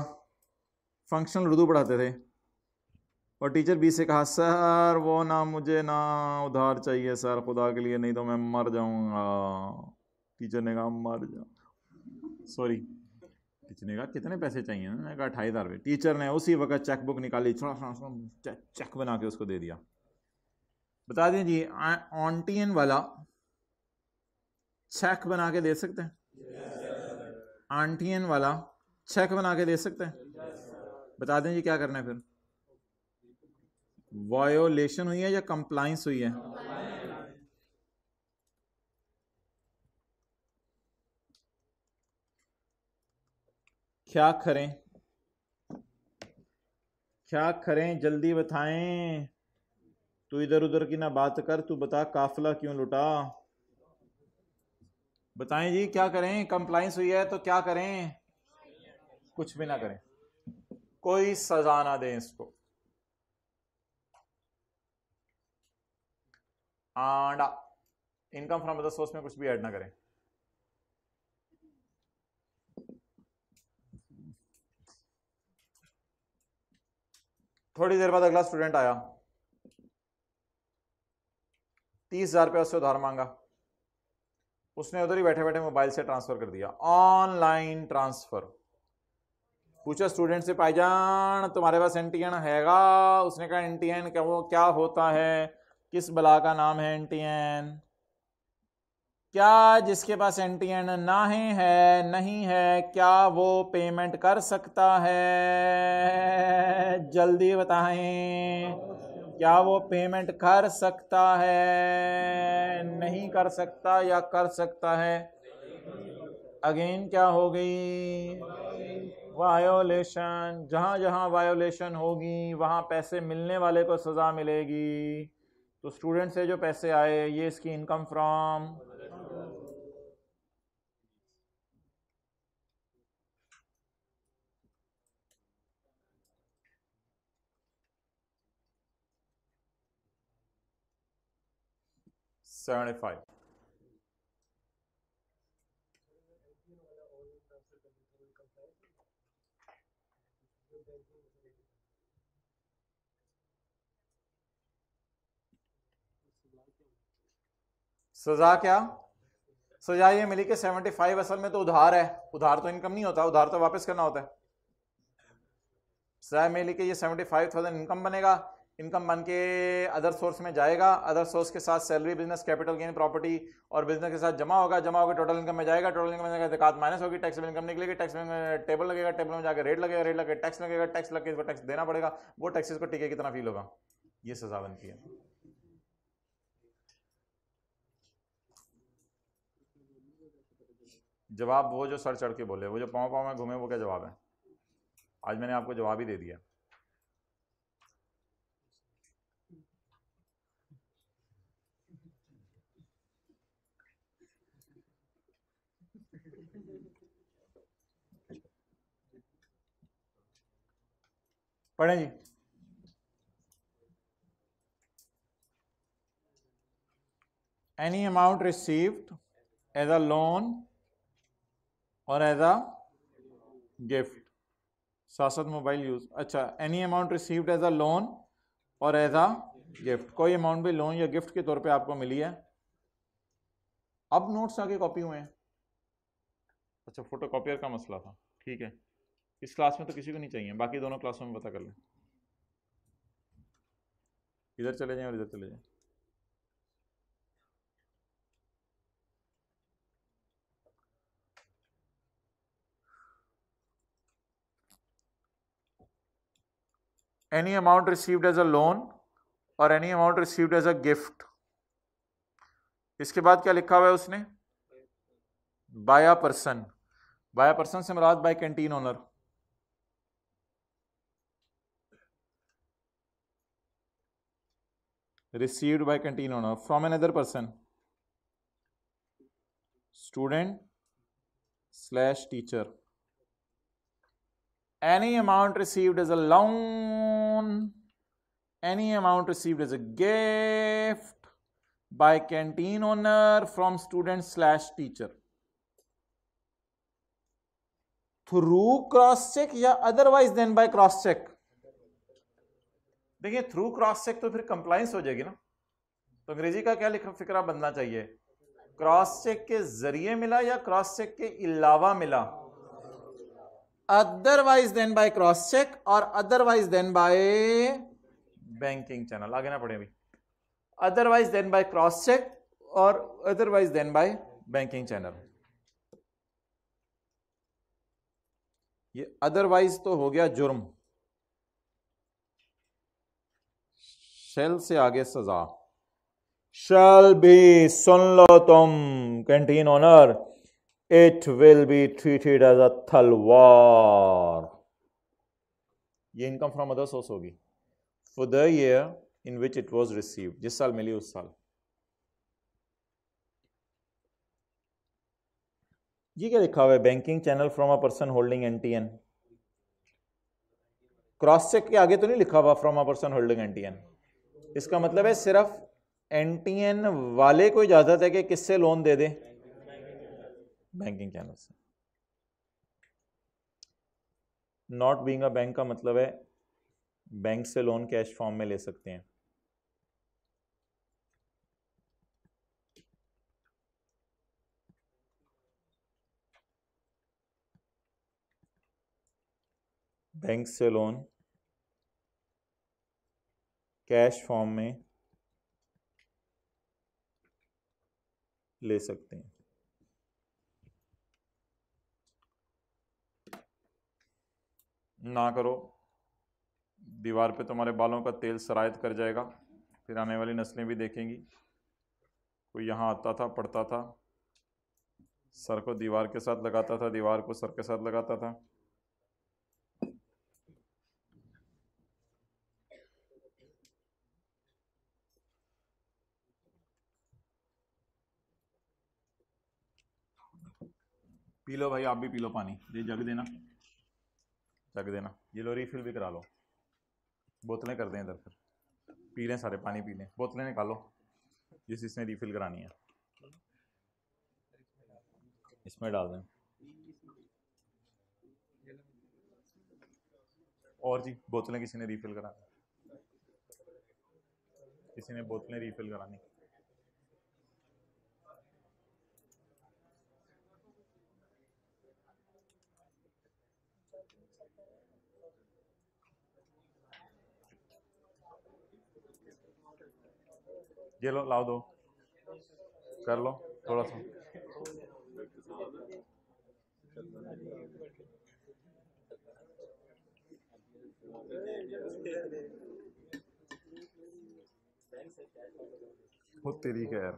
फंक्शनल उर्दू पढ़ाते थे और टीचर बी से कहा सर वो ना मुझे ना उधार चाहिए सर खुदा के लिए नहीं तो मैं मर जाऊंगा टीचर ने कहा मर जाऊँ सॉरी टीचर ने कहा कितने पैसे चाहिए मैंने कहा अठाई हज़ार रुपये टीचर ने उसी वक्त चेक बुक निकाली छोड़ा चेक चेक बना के उसको दे दिया बता दें जी ऑनटीएन वाला चेक बना के दे सकते हैं आंटियन वाला चेक बना के दे सकते हैं बता दें जी क्या करना है फिर वायोलेशन हुई है या कंप्लाइंस हुई है क्या करें क्या करें जल्दी बताएं तू इधर उधर की ना बात कर तू बता काफला क्यों लुटा बताएं जी क्या करें कंप्लाइंस हुई है तो क्या करें कुछ भी ना करें कोई सजा ना दें इसको आंडा इनकम फ्रॉम अदर सोर्स में कुछ भी ऐड ना करें थोड़ी देर बाद अगला स्टूडेंट आया तीस हजार रुपया उससे उधार मांगा उसने उधर ही बैठे बैठे मोबाइल से ट्रांसफर कर दिया ऑनलाइन ट्रांसफर पूछा स्टूडेंट से पाईजान तुम्हारे पास एन हैगा उसने कहा एन टी वो क्या होता है किस बला का नाम है एन टी एन क्या जिसके पास एन टी एन ना है, है नहीं है क्या वो पेमेंट कर सकता है जल्दी बताएं क्या वो पेमेंट कर सकता है नहीं कर सकता या कर सकता है अगेन क्या हो गई वायोलेशन जहाँ जहाँ वायोलेशन होगी वहाँ पैसे मिलने वाले को सज़ा मिलेगी तो स्टूडेंट से जो पैसे आए ये इसकी इनकम फ्रॉम सजा क्या सजा ये मिली कि सेवेंटी फाइव असल में तो उधार है उधार तो इनकम नहीं होता उधार तो वापस करना होता है सजा मिली कि ये थाउजेंड इनकम बनेगा इनकम बन के अदर सोर्स में जाएगा अदर सोर्स के साथ salary business capital gain property और बिजनेस के साथ जमा होगा जमा होगा टोटल इनकम में जाएगा टोटल इनकम में जाएगा माइनस होगी टैक्स इनकम निकलेगी टैक्स में टेबल लगेगा टेबल में जाकर रेट लगेगा रेट लगेगा टैक्स लगेगा टैक्स लग के इसको टैक्स देना पड़ेगा वो टैक्सेस को टिके कितना फील होगा ये सजा बनती है जवाब वो जो सर चढ़ के बोले वो जो पाँव पाँव में घूमे वो क्या जवाब है आज मैंने आपको जवाब ही दे दिया पढ़ें जी any amount received as a loan और एज अ गिफ्ट साथ साथ मोबाइल यूज अच्छा any amount received as a loan और एज अ गिफ्ट कोई अमाउंट भी लोन या गिफ्ट के तौर पे आपको मिली है अब नोट्स आके कॉपी हुए हैं अच्छा फोटो कॉपियर का मसला था ठीक है इस क्लास में तो किसी को नहीं चाहिए बाकी दोनों क्लासों में पता कर लें इधर चले जाएं और इधर चले जाएं any amount received as a loan और any amount received as a gift इसके बाद क्या लिखा हुआ है उसने बाया पर्सन बाया पर्सन से मराद by canteen owner received by canteen owner from another person student slash teacher any amount received as a loan any amount received as a gift by canteen owner from student slash teacher through cross check या otherwise than by cross check देखिए through cross check तो फिर compliance हो जाएगी ना तो अंग्रेजी का क्या लिख फिक्रा बनना चाहिए क्रॉस चेक के जरिए मिला या क्रॉस चेक के अलावा मिला otherwise then by cross check और otherwise then by banking channel आगे ना पड़े अभी otherwise then by cross check और otherwise then by banking channel ये अदरवाइज तो हो गया जुर्म शेल से आगे सजा शेल बी सुन लो तुम canteen owner it will be treated as a थलवार ये इनकम फ्रॉम अदर सोर्स होगी for the year in which it was receive जिस साल मिली उस साल ये क्या लिखा हुआ है banking channel from a person holding NTN cross check के आगे तो नहीं लिखा हुआ from a person holding NTN इसका मतलब है सिर्फ एनटीएन वाले को इजाजत है कि किससे लोन दे दे बैंकिंग चैनल से नॉट बींग बैंक का मतलब है बैंक से लोन कैश फॉर्म में ले सकते हैं बैंक से लोन कैश फॉर्म में ले सकते हैं ना करो दीवार पे तुम्हारे बालों का तेल शरायत कर जाएगा फिर आने वाली नस्लें भी देखेंगी कोई यहाँ आता था पढ़ता था सर को दीवार के साथ लगाता था दीवार को सर के साथ लगाता था पी लो भाई आप भी पी लो पानी ये जग देना जग देना ये लो रिफिल भी करा लो बोतलें कर दें इधर फिर पी लें सारे पानी पी लें बोतलें निकालो जिस जिसने रिफिल करानी है इसमें डाल दें और जी बोतलें किसी ने रिफिल करानी किसी ने बोतलें रिफिल करानी ये लो लाओ दो कर लो थोड़ा सा तेरी का यार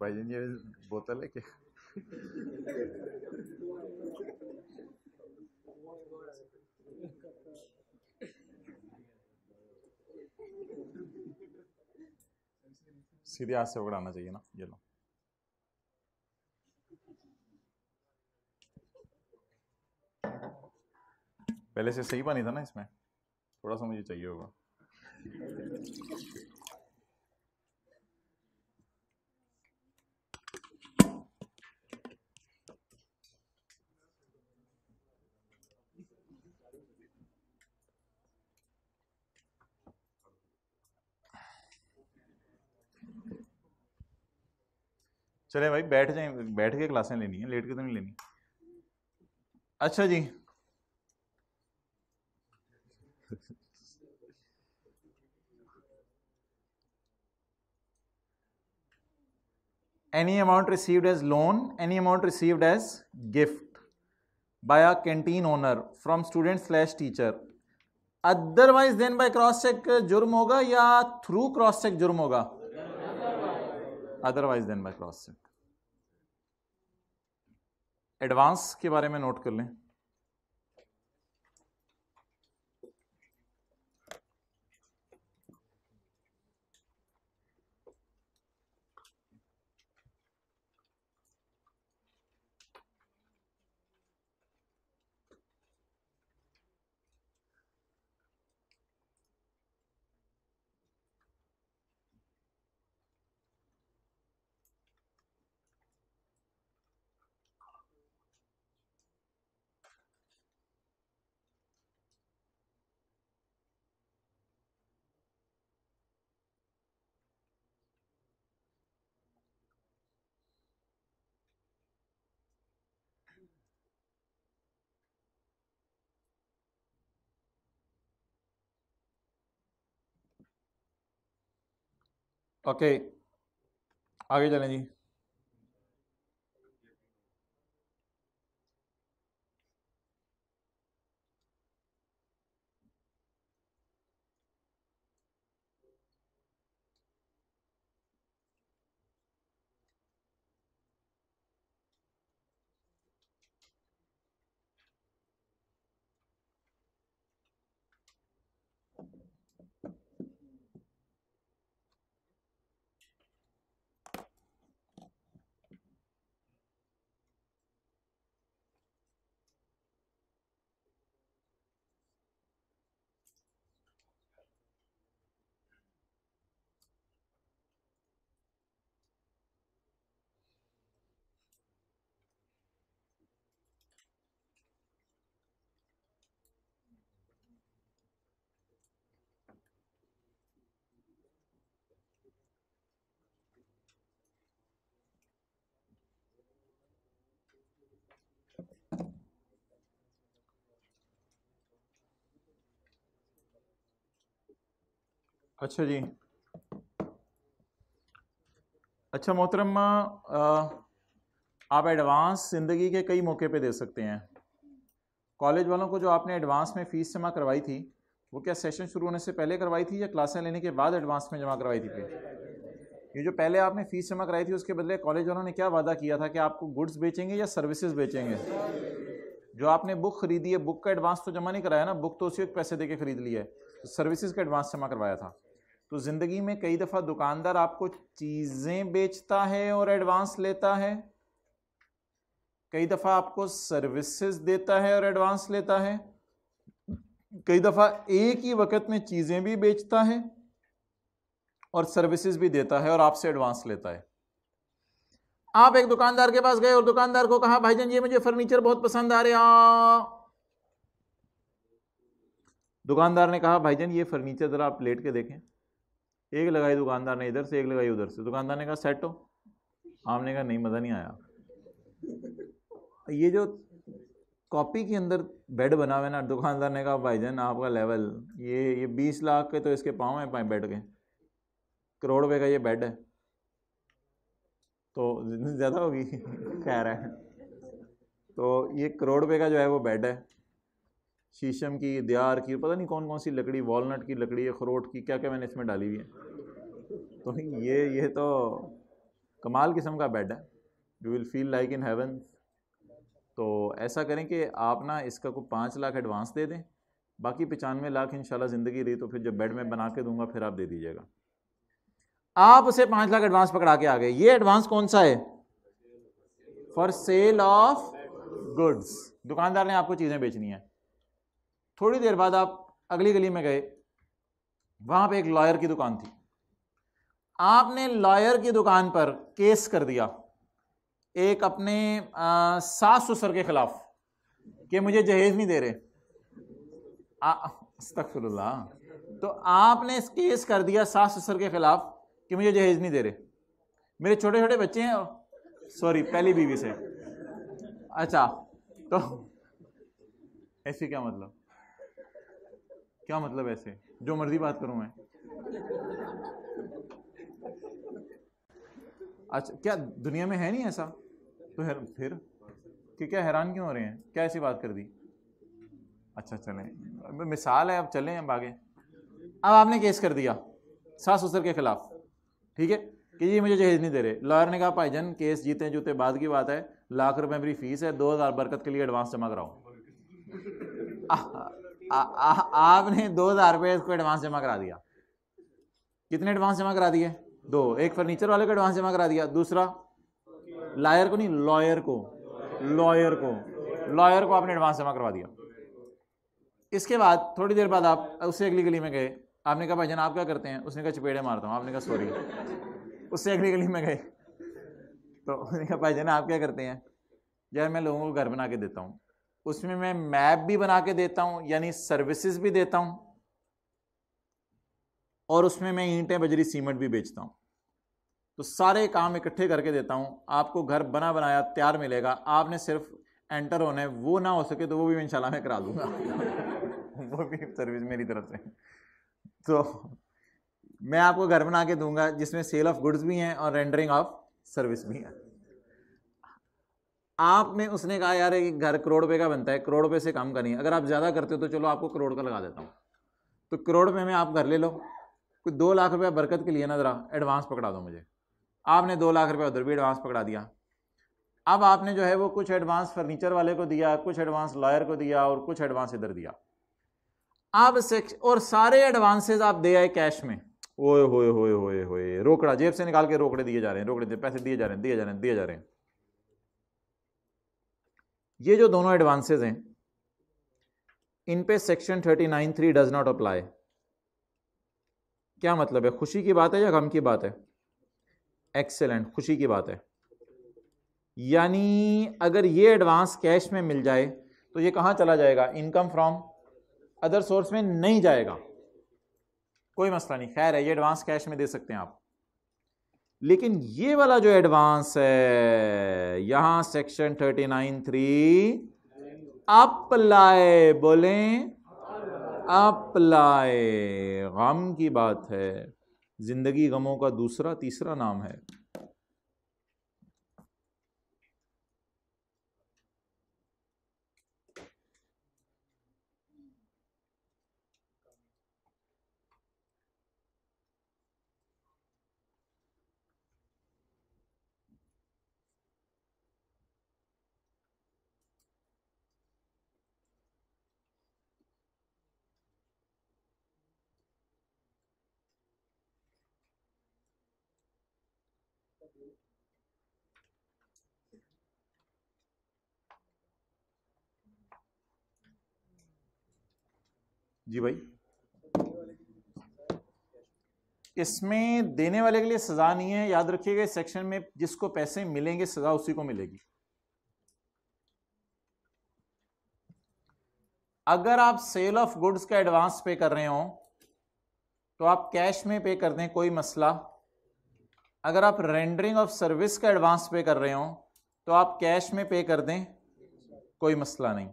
भाई ये बोतल है क्या सीधे हाथ से पकड़ाना चाहिए ना ये लो पहले से सही पानी था ना इसमें थोड़ा सा मुझे चाहिए होगा चले भाई बैठ जाए बैठ के क्लासें लेनी है लेट के तो नहीं लेनी अच्छा जी any amount received as loan any amount received as gift by a canteen owner from student slash teacher otherwise then by cross check जुर्म होगा या थ्रू क्रॉस चेक जुर्म होगा otherwise then by cross check advance के बारे में note कर लें ओके आगे चलें जी अच्छा जी अच्छा मोहतरम आप एडवांस ज़िंदगी के कई मौके पे दे सकते हैं कॉलेज वालों को जो आपने एडवांस में फ़ीस जमा करवाई थी वो क्या सेशन शुरू होने से पहले करवाई थी या क्लासें लेने के बाद एडवांस में जमा करवाई थी फिर ये जो पहले आपने फ़ीस जमा कराई थी उसके बदले कॉलेज वालों ने क्या वादा किया था कि आपको गुड्स बेचेंगे या सर्विसेज बेचेंगे जो आपने बुक खरीदी है बुक का एडवांस तो जमा नहीं कराया ना बुक तो उसी पैसे दे के खरीद लिया है तो सर्विसेज का एडवांस जमा करवाया था तो ज़िंदगी में कई दफ़ा दुकानदार आपको चीज़ें बेचता है और एडवांस लेता है कई दफ़ा आपको सर्विसेज देता है और एडवांस लेता है कई दफ़ा एक ही वक्त में चीज़ें भी बेचता है और सर्विसेज भी देता है और आपसे एडवांस लेता है आप एक दुकानदार के पास गए और दुकानदार को कहा भाईजान ये मुझे फर्नीचर बहुत पसंद आ रहा दुकानदार ने कहा भाईजान ये फर्नीचर ज़रा आप लेट के देखें एक लगाई दुकानदार ने इधर से एक लगाई उधर से दुकानदार ने कहा सेट हो आमने का नहीं मज़ा नहीं आया ये जो कॉपी के अंदर बेड बना हुआ ना दुकानदार ने कहा जान आपका लेवल ये ये बीस लाख के तो इसके पाँव हैं पाए बेड के करोड़ रुपये का ये बेड है तो ज़्यादा होगी कह रहे है तो ये करोड़ रुपये का जो है वो बेड है शीशम की दियार की पता नहीं कौन कौन सी लकड़ी वॉलनट की लकड़ी खरोट की क्या क्या मैंने इसमें डाली हुई है तो ये ये तो कमाल किस्म का बेड है you will feel like in heaven तो ऐसा करें कि आप ना इसका को पाँच लाख एडवांस दे दें बाकी पचानवे लाख इंशाल्लाह ज़िंदगी रही तो फिर जब बेड में बना के दूंगा फिर आप दे दीजिएगा आप उसे पाँच लाख एडवांस पकड़ा के आ गए ये एडवांस कौन सा है फॉर सेल ऑफ गुड्स दुकानदार ने आपको चीज़ें बेचनी है थोड़ी देर बाद आप अगली गली में गए वहाँ पे एक लॉयर की दुकान थी आपने लॉयर की दुकान पर केस कर दिया एक अपने सास ससुर के खिलाफ कि मुझे जहेज नहीं दे रहे आ, तो आपने केस कर दिया सास ससुर के खिलाफ कि मुझे जहेज नहीं दे रहे मेरे छोटे छोटे बच्चे हैं सॉरी पहली बीवी से अच्छा तो ऐसी क्या मतलब क्या मतलब ऐसे जो मर्जी बात करूं मैं अच्छा क्या दुनिया में है नहीं ऐसा तो है, फिर कि क्या हैरान क्यों हो रहे हैं क्या ऐसी बात कर दी अच्छा चलें मिसाल है अब चलें अब आगे अब आपने केस कर दिया सास ससुर के खिलाफ ठीक है कि जी मुझे जहेज नहीं दे रहे लॉयर ने कहा भाईजन केस जीते जूते बाद की बात है लाख रुपए मेरी फीस है दो हज़ार बरकत के लिए एडवांस जमा कराओ आपने दो हजार रुपये इसको एडवांस जमा करा दिया कितने एडवांस जमा करा दिए दो एक फर्नीचर वाले को एडवांस जमा करा दिया दूसरा लायर को नहीं लॉयर को लॉयर को लॉयर को आपने एडवांस जमा करवा दिया इसके बाद थोड़ी देर बाद आप उससे अगली गली में गए आपने कहा जान आप क्या करते हैं उसने कहा चपेड़े मारता हूँ आपने कहा सॉरी उससे अगली गली में गए तो उसने कहा भाईजान आप क्या करते हैं यार मैं लोगों को घर बना के देता हूँ उसमें मैं मैप भी बना के देता हूँ यानी सर्विसेज भी देता हूँ और उसमें मैं ईंटें बजरी सीमेंट भी बेचता हूँ तो सारे काम इकट्ठे करके देता हूँ आपको घर बना बनाया तैयार मिलेगा आपने सिर्फ एंटर होना है वो ना हो सके तो वो भी इंशाल्लाह मैं करा दूंगा वो भी सर्विस मेरी तरफ से तो मैं आपको घर बना के दूंगा जिसमें सेल ऑफ गुड्स भी हैं और रेंडरिंग ऑफ सर्विस भी है आप में उसने कहा यार एक घर करोड़ रुपये का बनता है करोड़ रुपये से काम करिए अगर आप ज़्यादा करते हो तो चलो आपको करोड़ का लगा देता हूँ तो करोड़ रुपये में आप घर ले लो कोई दो लाख रुपया बरकत के लिए ना ज़रा एडवांस पकड़ा दो मुझे आपने दो लाख रुपया उधर भी एडवांस पकड़ा दिया अब आपने जो है वो कुछ एडवांस फर्नीचर वाले को दिया कुछ एडवांस लॉयर को दिया और कुछ एडवांस इधर दिया आप सेक्स और सारे एडवांसेज आप दे आए कैश में ओए होए होए होए होए रोकड़ा जेब से निकाल के रोकड़े दिए जा रहे हैं रोकड़े पैसे दिए जा रहे हैं दिए जा रहे हैं दिए जा रहे हैं ये जो दोनों एडवांसेज हैं इन पे section thirty nine three does not apply क्या मतलब है खुशी की बात है या गम की बात है एक्सेलेंट खुशी की बात है यानी अगर ये एडवांस कैश में मिल जाए तो ये कहाँ चला जाएगा इनकम फ्रॉम अदर सोर्स में नहीं जाएगा कोई मसला नहीं खैर है ये एडवांस कैश में दे सकते हैं आप लेकिन ये वाला जो एडवांस है यहां section thirty nine three apply बोले अप्लाए गम की बात है जिंदगी गमों का दूसरा तीसरा नाम है जी भाई इसमें देने वाले के लिए सजा नहीं है याद रखिएगा सेक्शन में जिसको पैसे मिलेंगे सजा उसी को मिलेगी अगर आप सेल ऑफ गुड्स का एडवांस पे कर रहे हो तो आप कैश में पे कर दें कोई मसला अगर आप रेंडरिंग ऑफ सर्विस का एडवांस पे कर रहे हो तो आप कैश में पे कर दें कोई मसला नहीं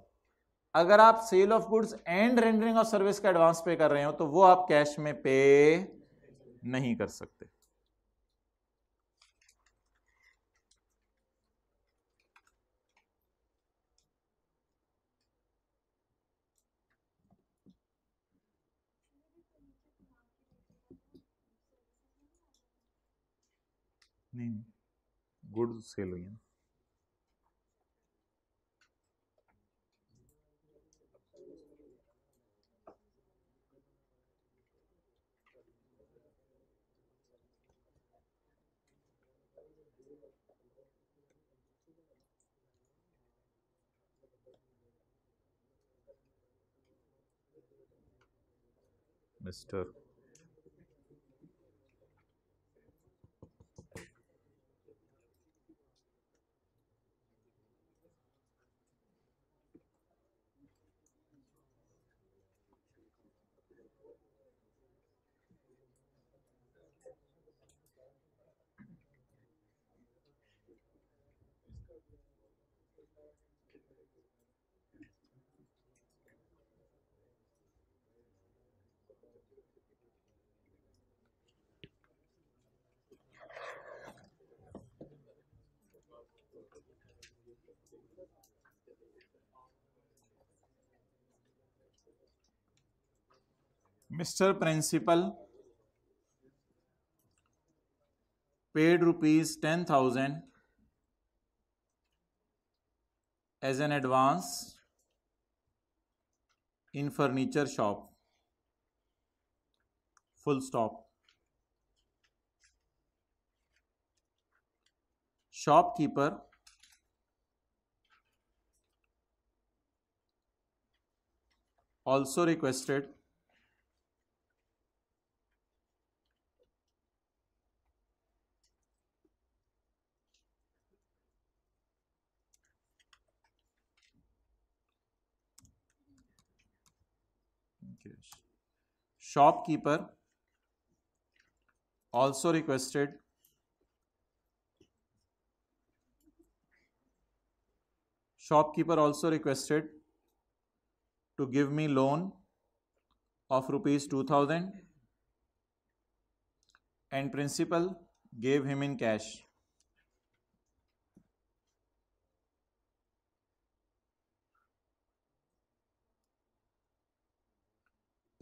अगर आप sale of goods and rendering of service का एडवांस पे कर रहे हो तो वो आप कैश में पे नहीं कर सकते नहीं गुड सेल हुई mister mister principal paid rupees ten thousand as an advance in furniture shop full stop shopkeeper also requested shopkeeper also requested shopkeeper also requested to give me loan of rupees 2000 and principal gave him in cash.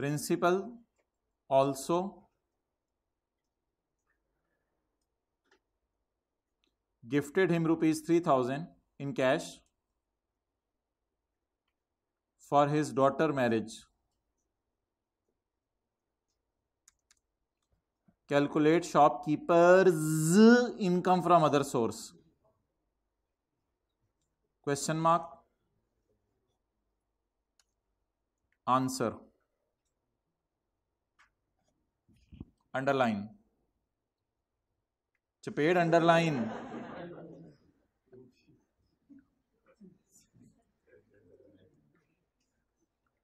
Principal also gifted him rupees 3000 in cash for his daughter marriage. Calculate shopkeeper's income from other source. Question mark. Answer. Underline. Chaped underline.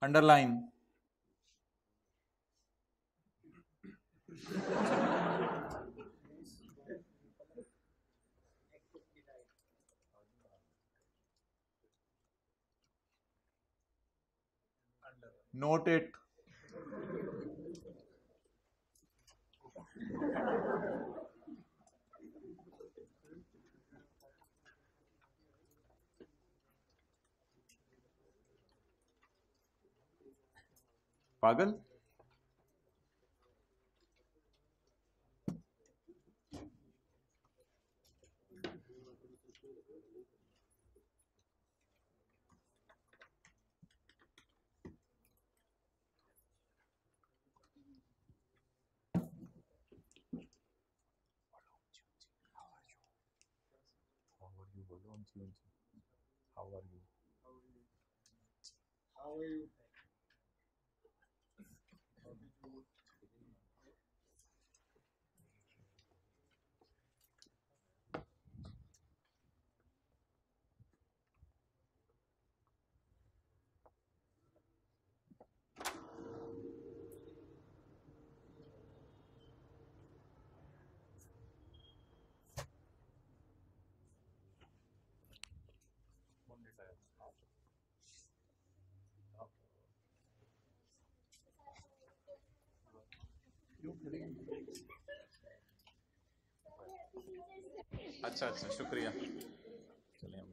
underline. Note it. पागल How are you? How are you? How are you? अच्छा अच्छा शुक्रिया चलिए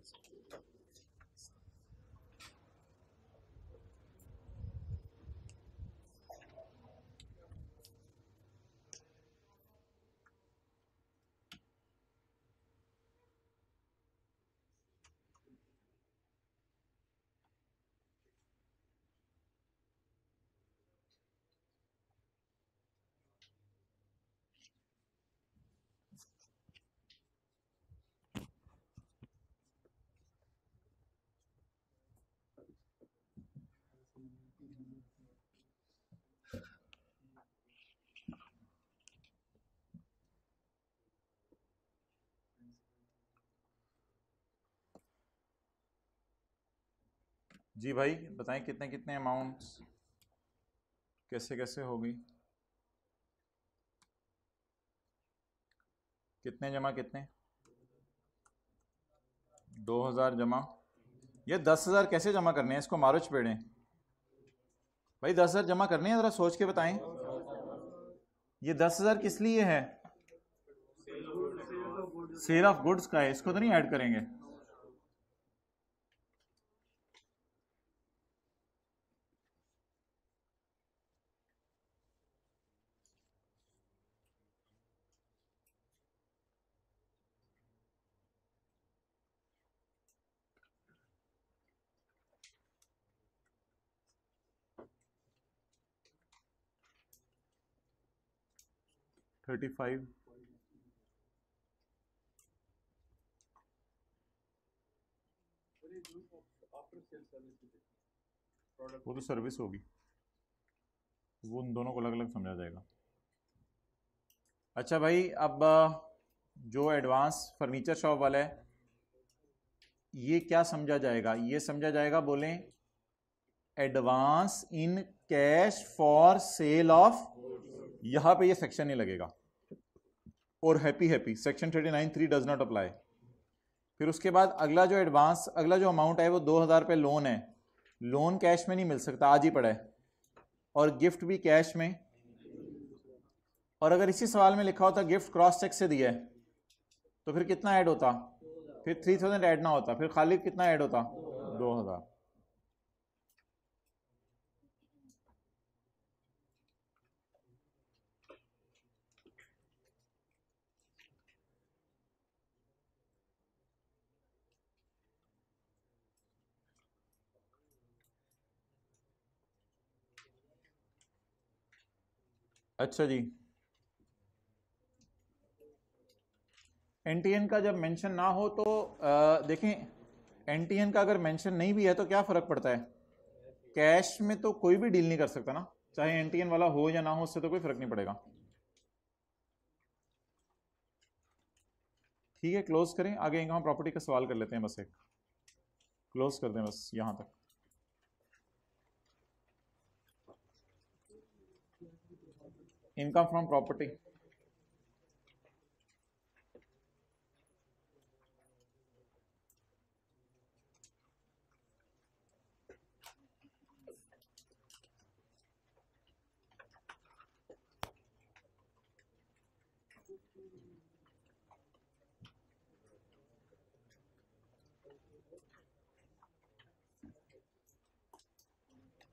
जी भाई बताएं कितने कितने amounts कैसे कैसे होगी कितने जमा कितने दो हज़ार जमा ये दस हज़ार कैसे जमा करने हैं इसको मारो पेड़े भाई दस हज़ार जमा करने हैं ज़रा सोच के बताएं ये दस हज़ार किस लिए है सेल ऑफ गुड्स का है इसको तो नहीं ऐड करेंगे थर्टी फाइव वो तो सर्विस होगी वो उन दोनों को अलग अलग समझा जाएगा अच्छा भाई अब जो एडवांस फर्नीचर शॉप वाला है ये क्या समझा जाएगा ये समझा जाएगा बोलें advance in cash for sale of यहां पे ये सेक्शन नहीं लगेगा और happy happy section thirty nine three does not apply फिर उसके बाद अगला जो एडवांस अगला जो अमाउंट है वो दो हज़ार रुपये लोन है लोन कैश में नहीं मिल सकता आज ही पड़ा है और गिफ्ट भी कैश में और अगर इसी सवाल में लिखा होता गिफ्ट क्रॉस चेक से दिया है तो फिर कितना ऐड होता फिर थ्री थाउजेंड ऐड ना होता फिर खाली कितना ऐड होता दो हज़ार अच्छा जी एनटीएन का जब मेंशन ना हो तो आ, देखें एनटीएन का अगर मेंशन नहीं भी है तो क्या फ़र्क पड़ता है कैश में तो कोई भी डील नहीं कर सकता ना चाहे एनटीएन वाला हो या ना हो उससे तो कोई फ़र्क नहीं पड़ेगा ठीक है क्लोज करें आगे प्रॉपर्टी का सवाल कर लेते हैं बस एक क्लोज कर दें बस यहाँ तक income from property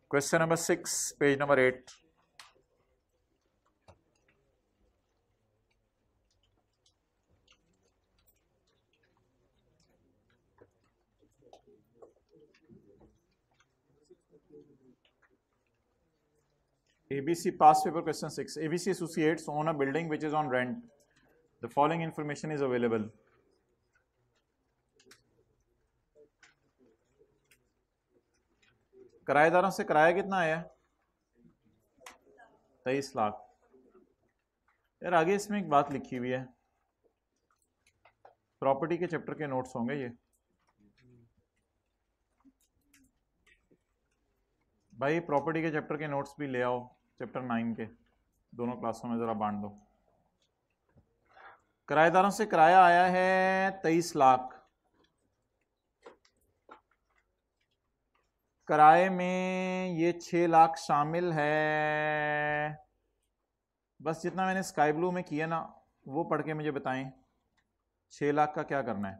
Question number 6, page number 8. ABC past paper question 6. ABC Associates own a building which is on rent. The following information is available. किराएदारों से किराया कितना आया तेईस लाख यार आगे इसमें एक बात लिखी हुई है प्रॉपर्टी के चैप्टर के नोट्स होंगे ये भाई प्रॉपर्टी के चैप्टर के नोट्स भी ले आओ चैप्टर नाइन के दोनों क्लासों में ज़रा बांट दो किराएदारों से किराया आया है तेईस लाख किराए में ये छः लाख शामिल है बस जितना मैंने स्काई ब्लू में किया ना वो पढ़ के मुझे बताएं छः लाख का क्या करना है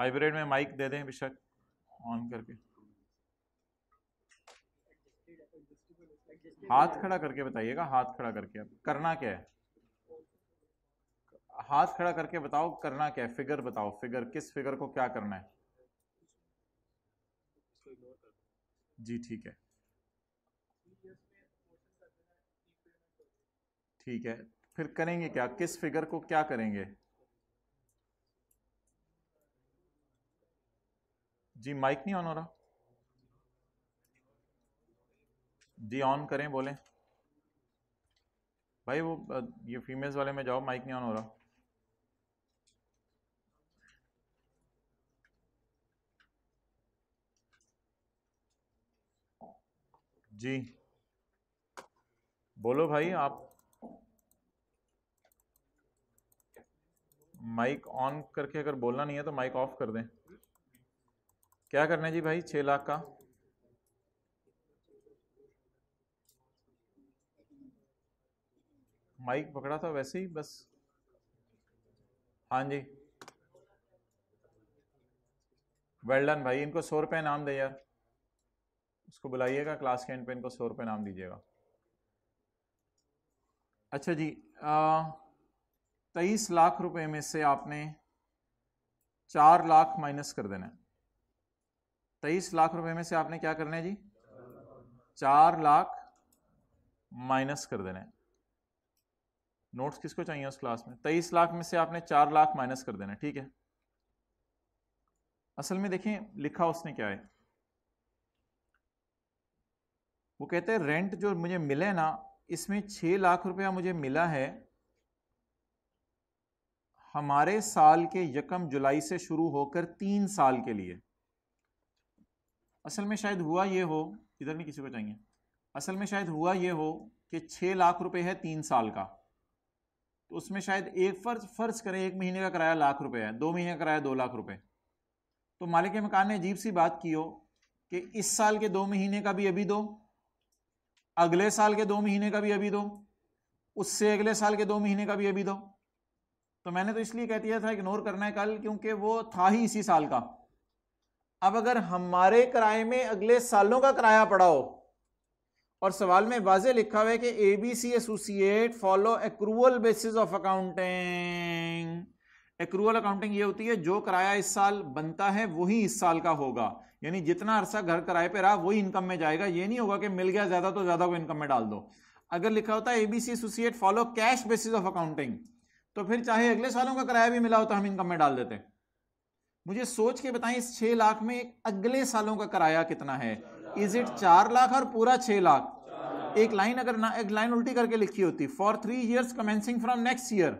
हाइब्रिड में माइक दे दें बेशक ऑन करके हाथ खड़ा करके बताइएगा हाथ खड़ा करके करना क्या है हाथ खड़ा करके बताओ करना क्या है फिगर बताओ फिगर किस फिगर को क्या करना है जी ठीक है ठीक है फिर करेंगे क्या किस फिगर को क्या करेंगे जी माइक नहीं ऑन हो रहा जी ऑन करें बोले भाई वो ये फीमेल्स वाले में जाओ माइक नहीं ऑन हो रहा जी बोलो भाई आप माइक ऑन करके अगर बोलना नहीं है तो माइक ऑफ कर दें क्या करना है जी भाई छः लाख का माइक पकड़ा था वैसे ही बस हाँ जी वेल डन भाई इनको सौ रुपये नाम दे यार उसको बुलाइएगा क्लास के एंड पे इनको सौ रुपये नाम दीजिएगा अच्छा जी तेईस लाख रुपए में से आपने चार लाख माइनस कर देना है तेईस लाख रुपए में से आपने क्या करना है जी चार लाख माइनस कर देना है नोट्स किसको चाहिए उस क्लास में तेईस लाख में से आपने चार लाख माइनस कर देना ठीक है असल में देखें लिखा उसने क्या है वो कहते हैं रेंट जो मुझे मिले ना इसमें छह लाख रुपया मुझे मिला है हमारे साल के यकम जुलाई से शुरू होकर तीन साल के लिए असल में शायद हुआ ये हो इधर नहीं किसी को चाहिए असल में शायद हुआ ये हो कि छह लाख रुपए है तीन साल का तो उसमें शायद एक फर्ज फर्ज करें एक महीने का किराया लाख रुपए है दो महीने का किराया दो लाख रुपए तो मालिक मकान ने अजीब सी बात की हो कि इस साल के दो महीने का भी अभी दो अगले साल के दो महीने का भी अभी दो उससे अगले साल के दो महीने का भी अभी दो तो मैंने तो इसलिए कह दिया था इग्नोर करना है कल क्योंकि वो था ही इसी साल का अब अगर हमारे किराए में अगले सालों का किराया पड़ा हो और सवाल में वाजे लिखा हुआ है कि A B C associate follow accrual basis of accounting accrual accounting ये होती है जो किराया इस साल बनता है वही इस साल का होगा यानी जितना अरसा घर किराए पे रहा वही इनकम में जाएगा ये नहीं होगा कि मिल गया ज्यादा तो ज्यादा को इनकम में डाल दो अगर लिखा होता है ABC associate follow cash basis of accounting तो फिर चाहे अगले सालों का किराया भी मिला होता तो हम इनकम में डाल देते मुझे सोच के बताएं इस छह लाख में अगले सालों का किराया कितना है इज इट चार लाख और पूरा छह लाख एक लाइन अगर ना एक लाइन उल्टी करके लिखी होती for three years commencing from next year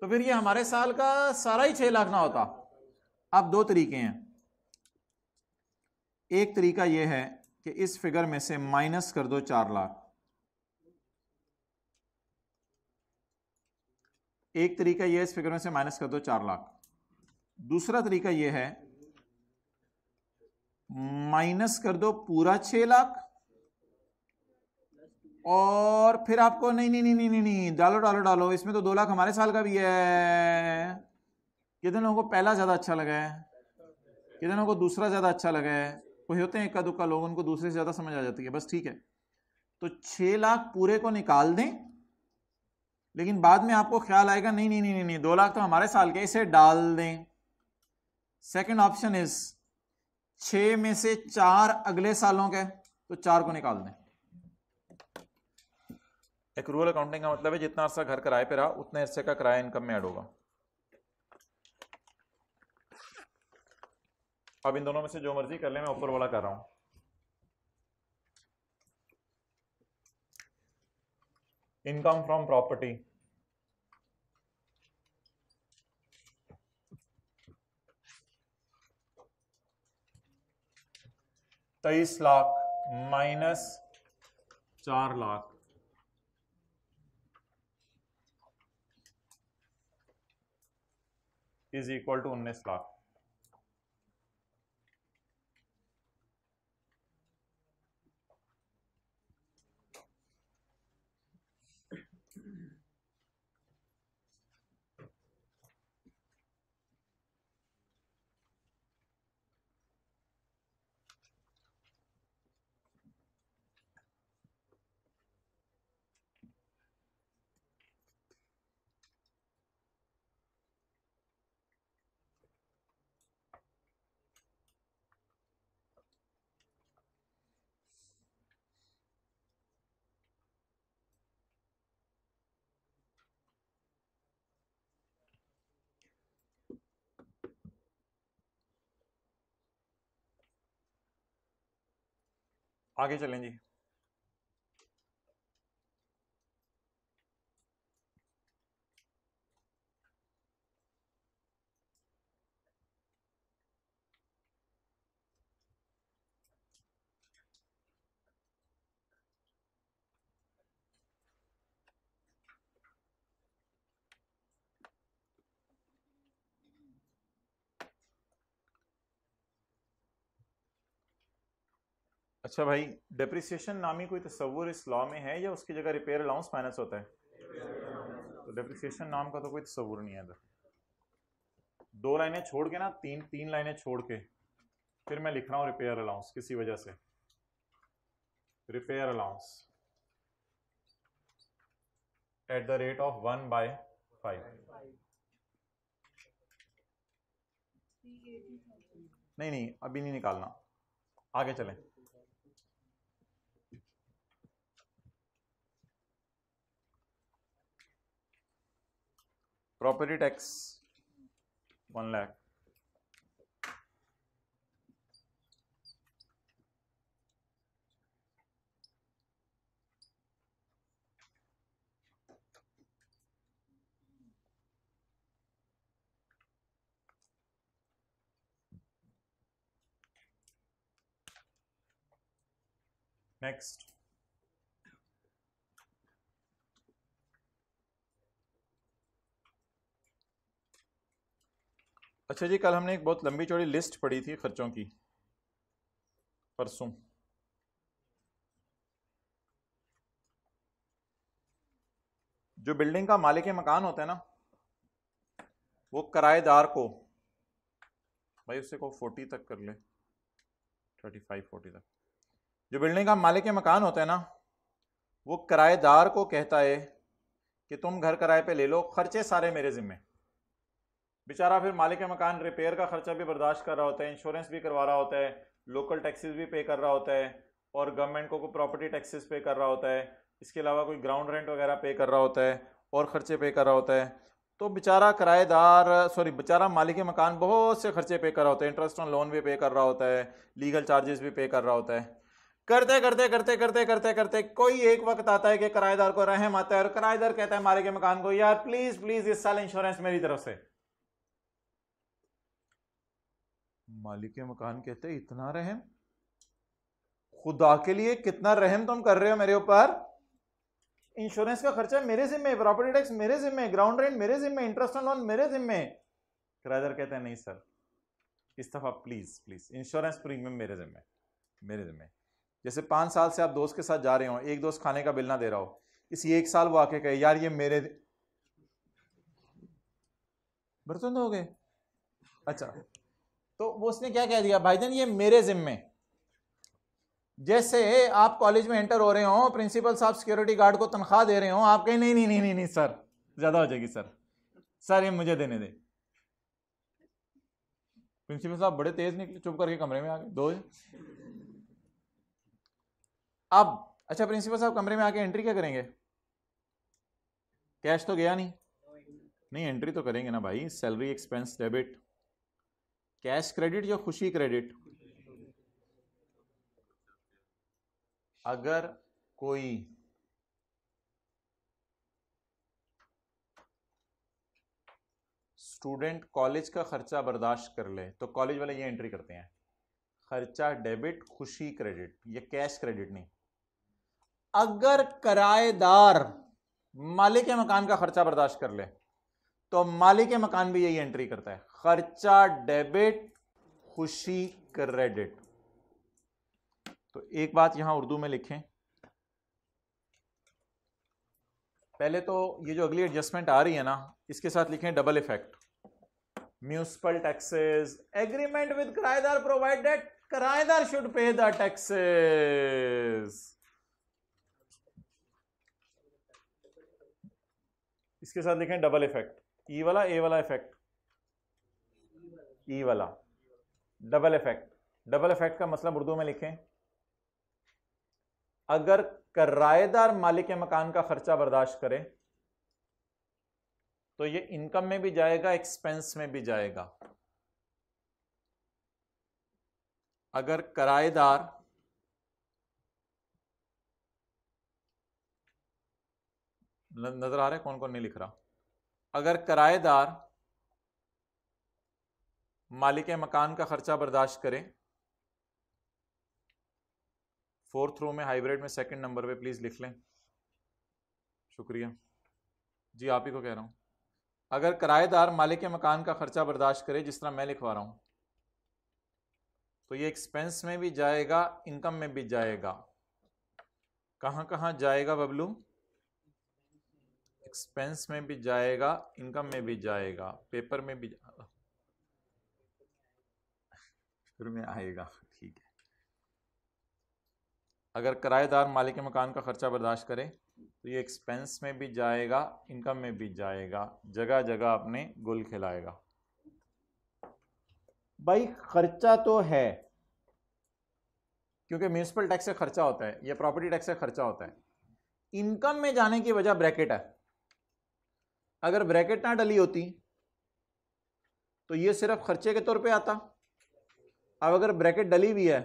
तो फिर ये हमारे साल का सारा ही छह लाख ना होता अब दो तरीके हैं एक तरीका यह है कि इस फिगर में से माइनस कर दो चार लाख एक तरीका यह इस फिगर में से माइनस कर दो चार लाख दूसरा तरीका यह है माइनस कर दो पूरा छह लाख और फिर आपको नहीं नहीं नहीं नहीं नहीं डालो डालो डालो इसमें तो दो लाख हमारे साल का भी है कितने लोगों को पहला ज़्यादा अच्छा लगा है कितने लोगों को दूसरा ज़्यादा अच्छा लगा है कोई होते हैं इक्का दुक्का लोग उनको दूसरे से ज़्यादा समझ आ जाती है बस ठीक है तो छह लाख पूरे को निकाल दें लेकिन बाद में आपको ख्याल आएगा नहीं नहीं नहीं नहीं दो लाख तो हमारे साल के इसे डाल दें सेकेंड ऑप्शन इज़ छह में से चार अगले सालों के तो चार को निकाल दें एक्रूअल अकाउंटिंग का मतलब है जितना अर्सा घर किराए पे रहा उतने हिस्से का किराया इनकम में ऐड होगा अब इन दोनों में से जो मर्जी कर ले मैं ऊपर वाला कर रहा हूं इनकम फ्रॉम प्रॉपर्टी तेईस लाख माइनस चार लाख इज इक्वल टू उन्नीस लाख आगे चलें जी अच्छा भाई डिप्रिसिएशन नामी कोई तस्वुर इस लॉ में है या उसकी जगह रिपेयर अलाउंस फाइनेंस होता है तो डिप्रिसिएशन नाम का तो कोई तस्वुर नहीं है इधर दो लाइनें छोड़ के ना तीन तीन लाइनें छोड़ के फिर मैं लिख रहा हूँ रिपेयर अलाउंस किसी वजह से repair allowance at the rate of one by five नहीं नहीं अभी नहीं निकालना आगे चलें property tax 1 lakh Next, अच्छा जी कल हमने एक बहुत लंबी चौड़ी लिस्ट पढ़ी थी खर्चों की परसों जो बिल्डिंग का मालिक मकान होता है ना वो किराएदार को भाई उससे को फोर्टी तक कर ले थर्टी फाइव फोर्टी तक जो बिल्डिंग का मालिक मकान होता है ना वो किराएदार को कहता है कि तुम घर किराए पे ले लो खर्चे सारे मेरे जिम्मे बेचारा फिर मालिक मकान रिपेयर का खर्चा भी बर्दाश्त कर रहा होता है इंश्योरेंस भी करवा रहा होता है लोकल टैक्सेस भी पे कर रहा होता है और गवर्नमेंट को कोई प्रॉपर्टी टैक्सेस पे कर रहा होता है इसके अलावा कोई ग्राउंड रेंट वगैरह पे कर रहा होता है और ख़र्चे पे कर रहा होता है तो बेचारा किराएदार सॉरी बेचारा मालिक मकान बहुत से खर्चे पे कर रहा होता है इंटरेस्ट ऑन लोन भी पे कर रहा होता है लीगल चार्जेस भी पे कर रहा होता है करते करते करते करते करते करते कोई एक वक्त आता है कि किराएदार को रहम आता है और किराएदार कहता है मालिक मकान को यार प्लीज़ प्लीज़ इस साल इंश्योरेंस मेरी तरफ से मालिक मकान कहते हैं इतना रहम खुदा के लिए कितना रहम तुम कर रहे हो मेरे ऊपर इंश्योरेंस का खर्चा मेरे जिम्मे प्रॉपर्टी टैक्स मेरे जिम्मे ग्राउंड रेंट मेरे जिम्मे इंटरेस्ट ऑन लोन मेरे जिम्मे किराएदार कहते हैं नहीं सर इस दफा प्लीज प्लीज इंश्योरेंस प्रीमियम मेरे जिम्मे मेरे जिम्मे जैसे पांच साल से आप दोस्त के साथ जा रहे हो एक दोस्त खाने का बिल ना दे रहा हो इसी एक साल वो आके कहे यार ये मेरे बर्तन हो गए अच्छा तो वो उसने क्या कह दिया भाईजान ये मेरे जिम्मे जैसे आप कॉलेज में एंटर हो रहे हो प्रिंसिपल साहब सिक्योरिटी गार्ड को तनख्वाह दे रहे हो आप कहीं नहीं नहीं नहीं नहीं नहीं सर ज़्यादा हो जाएगी सर सर ये मुझे देने दे प्रिंसिपल साहब बड़े तेज निकले चुप करके कमरे में आ गए दो अब अच्छा प्रिंसिपल साहब कमरे में आके एंट्री क्या करेंगे कैश तो गया नहीं नहीं एंट्री तो करेंगे ना भाई salary expense debit cash credit या खुशी क्रेडिट अगर कोई स्टूडेंट कॉलेज का खर्चा बर्दाश्त कर ले तो कॉलेज वाले ये एंट्री करते हैं खर्चा डेबिट खुशी क्रेडिट ये कैश क्रेडिट नहीं अगर किराएदार मालिक के मकान का खर्चा बर्दाश्त कर ले तो मालिक मकान भी यही एंट्री करता है खर्चा डेबिट खुशी क्रेडिट तो एक बात यहां उर्दू में लिखें पहले तो ये जो अगली एडजस्टमेंट आ रही है ना इसके साथ लिखें double effect municipal taxes agreement with किराएदार प्रोवाइडेड किराएदार शुड पे द टैक्सेस इसके साथ लिखें डबल इफेक्ट ई e वाला ए वाला इफेक्ट ई e वाला डबल इफेक्ट डबल इफेक्ट का मतलब उर्दू में लिखें अगर किराएदार मालिक मकान का खर्चा बर्दाश्त करे तो ये इनकम में भी जाएगा एक्सपेंस में भी जाएगा अगर किराएदार नजर आ रहा है कौन कौन नहीं लिख रहा अगर किराएदार मालिक मकान का खर्चा बर्दाश्त करें फोर्थ रो में हाइब्रिड में सेकंड नंबर पे प्लीज़ लिख लें शुक्रिया जी आप ही को कह रहा हूं अगर किराएदार मालिक मकान का खर्चा बर्दाश्त करे जिस तरह मैं लिखवा रहा हूं तो ये एक्सपेंस में भी जाएगा इनकम में भी जाएगा कहां कहां जाएगा बबलू एक्सपेंस में भी जाएगा इनकम में भी जाएगा पेपर में भी फिर में आएगा ठीक है अगर किराएदार मालिक मकान का खर्चा बर्दाश्त करे तो ये एक्सपेंस में भी जाएगा इनकम में भी जाएगा जगह जगह अपने गुल खिलाएगा भाई खर्चा तो है क्योंकि म्यूनसिपल टैक्स से खर्चा होता है या प्रॉपर्टी टैक्स से खर्चा होता है इनकम में जाने की वजह ब्रैकेट है अगर ब्रैकेट ना डली होती तो ये सिर्फ खर्चे के तौर पे आता अब अगर ब्रैकेट डली भी है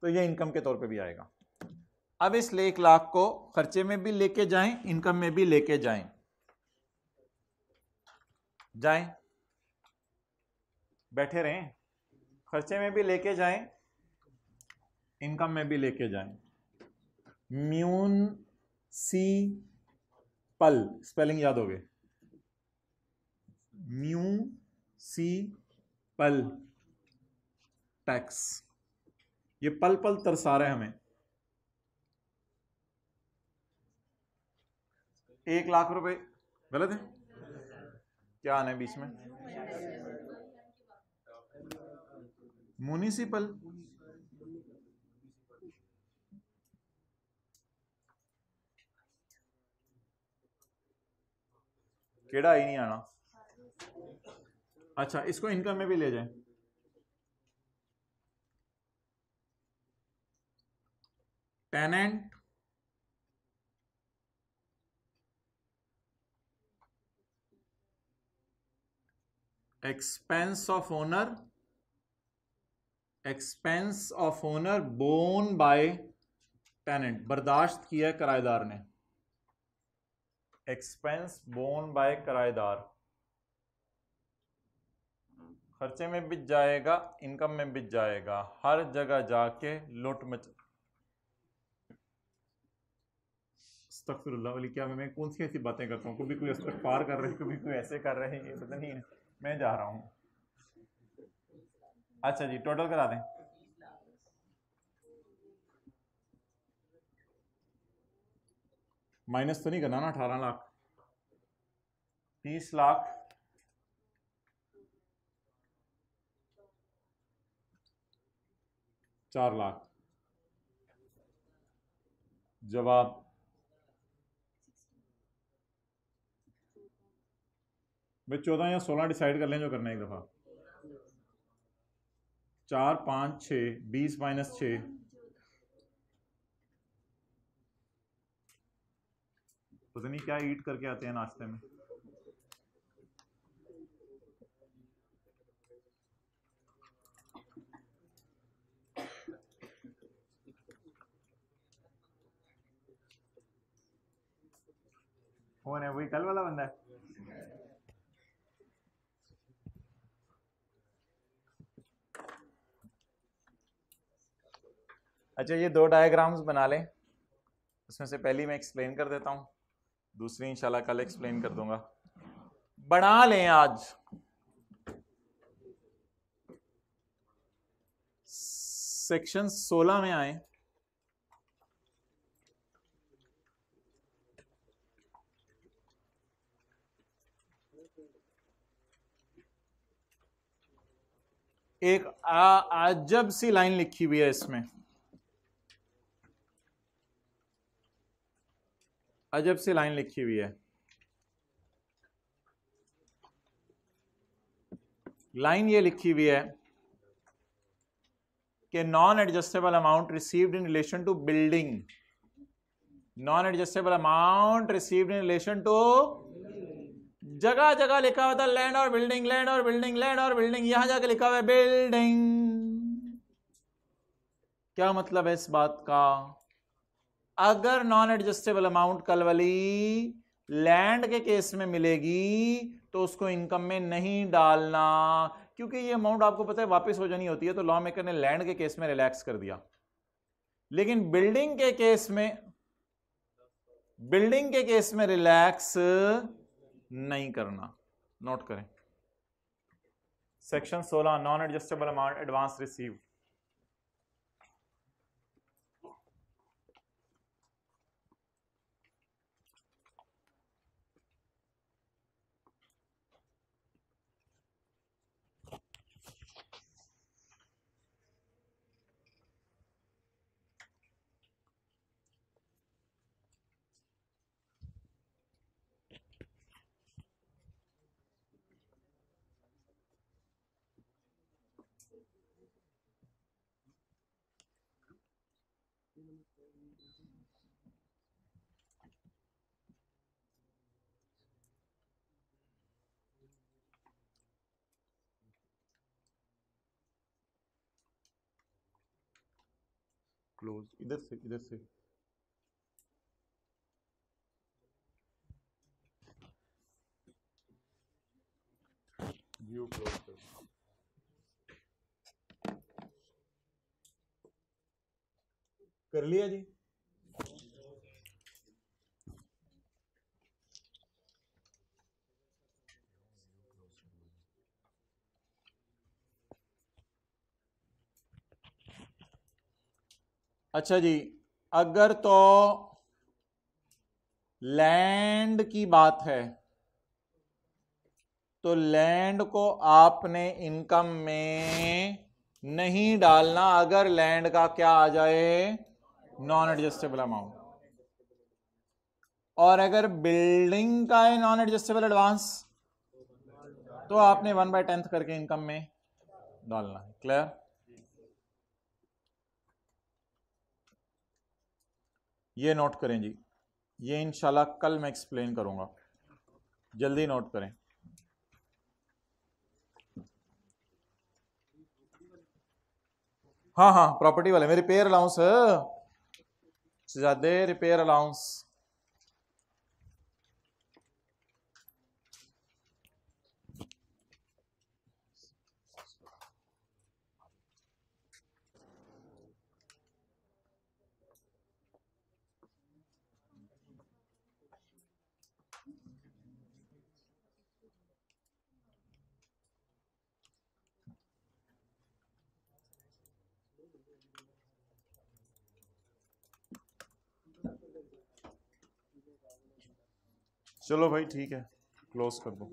तो ये इनकम के तौर पे भी आएगा अब इस एक लाख को खर्चे में भी लेके जाएं इनकम में भी लेके जाएं जाएं बैठे रहें खर्चे में भी लेके जाएं इनकम में भी लेके जाएं म्यून सी पल स्पेलिंग याद हो गए म्यू सी पल टैक्स ये पल पल तरसा रहे हमें एक लाख रुपए गलत है क्या आना है बीच में म्यूनिसिपल केड़ा ही नहीं आना अच्छा इसको इनकम में भी ले जाए tenant expense of owner expense of owner borne by tenant बर्दाश्त किया किराएदार ने एक्सपेंस बोन बाय किराएदार खर्चे में बिज जाएगा इनकम में बिज जाएगा हर जगह जाके लुट मच वाली क्या मैं कौन सी ऐसी बातें करता हूँ कभी कोई अस्तक पार कर रहे कभी कोई ऐसे कर रहे हैं ये पता नहीं मैं जा रहा हूँ अच्छा जी टोटल करा दें माइनस तो नहीं करना ना अठारह लाख तीस लाख चार लाख जवाब भाई चौदह या सोलह डिसाइड कर लें जो करना है एक दफ़ा चार पाँच छ बीस माइनस छः पता नहीं क्या ईट करके आते हैं नाश्ते में कौन है वही कल वाला बंदा है अच्छा ये दो डायग्राम्स बना लें उसमें से पहली मैं एक्सप्लेन कर देता हूँ दूसरी इंशाल्लाह कल एक्सप्लेन कर दूंगा बना लें आज सेक्शन 16 में आए एक आजब सी लाइन लिखी हुई है इसमें अजब सी लाइन लिखी हुई है लाइन ये लिखी हुई है कि non adjustable amount received in relation to building non adjustable amount received in relation to जगह जगह लिखा हुआ था लैंड और बिल्डिंग लैंड और बिल्डिंग लैंड और बिल्डिंग यहां जाके लिखा हुआ है बिल्डिंग क्या मतलब है इस बात का अगर नॉन एडजस्टेबल अमाउंट कल वाली लैंड के केस में मिलेगी तो उसको इनकम में नहीं डालना क्योंकि ये अमाउंट आपको पता है वापस हो जानी होती है तो लॉ मेकर ने लैंड के केस में रिलैक्स कर दिया लेकिन बिल्डिंग के केस में बिल्डिंग के केस में रिलैक्स नहीं करना नोट करें section 16 non adjustable amount advance received close इधर से इधर से कर लिया जी अच्छा जी अगर तो लैंड की बात है तो लैंड को आपने इनकम में नहीं डालना अगर लैंड का क्या आ जाए नॉन एडजस्टेबल अमाउंट और अगर बिल्डिंग का है नॉन एडजस्टेबल एडवांस तो आपने वन बाय टेंथ करके इनकम में डालना है क्लियर ये नोट करें जी ये इंशाल्लाह कल मैं एक्सप्लेन करूंगा जल्दी नोट करें हाँ हाँ प्रॉपर्टी वाले मेरी pair allowance Vocês já deram pera lá uns चलो भाई ठीक है क्लोज कर दो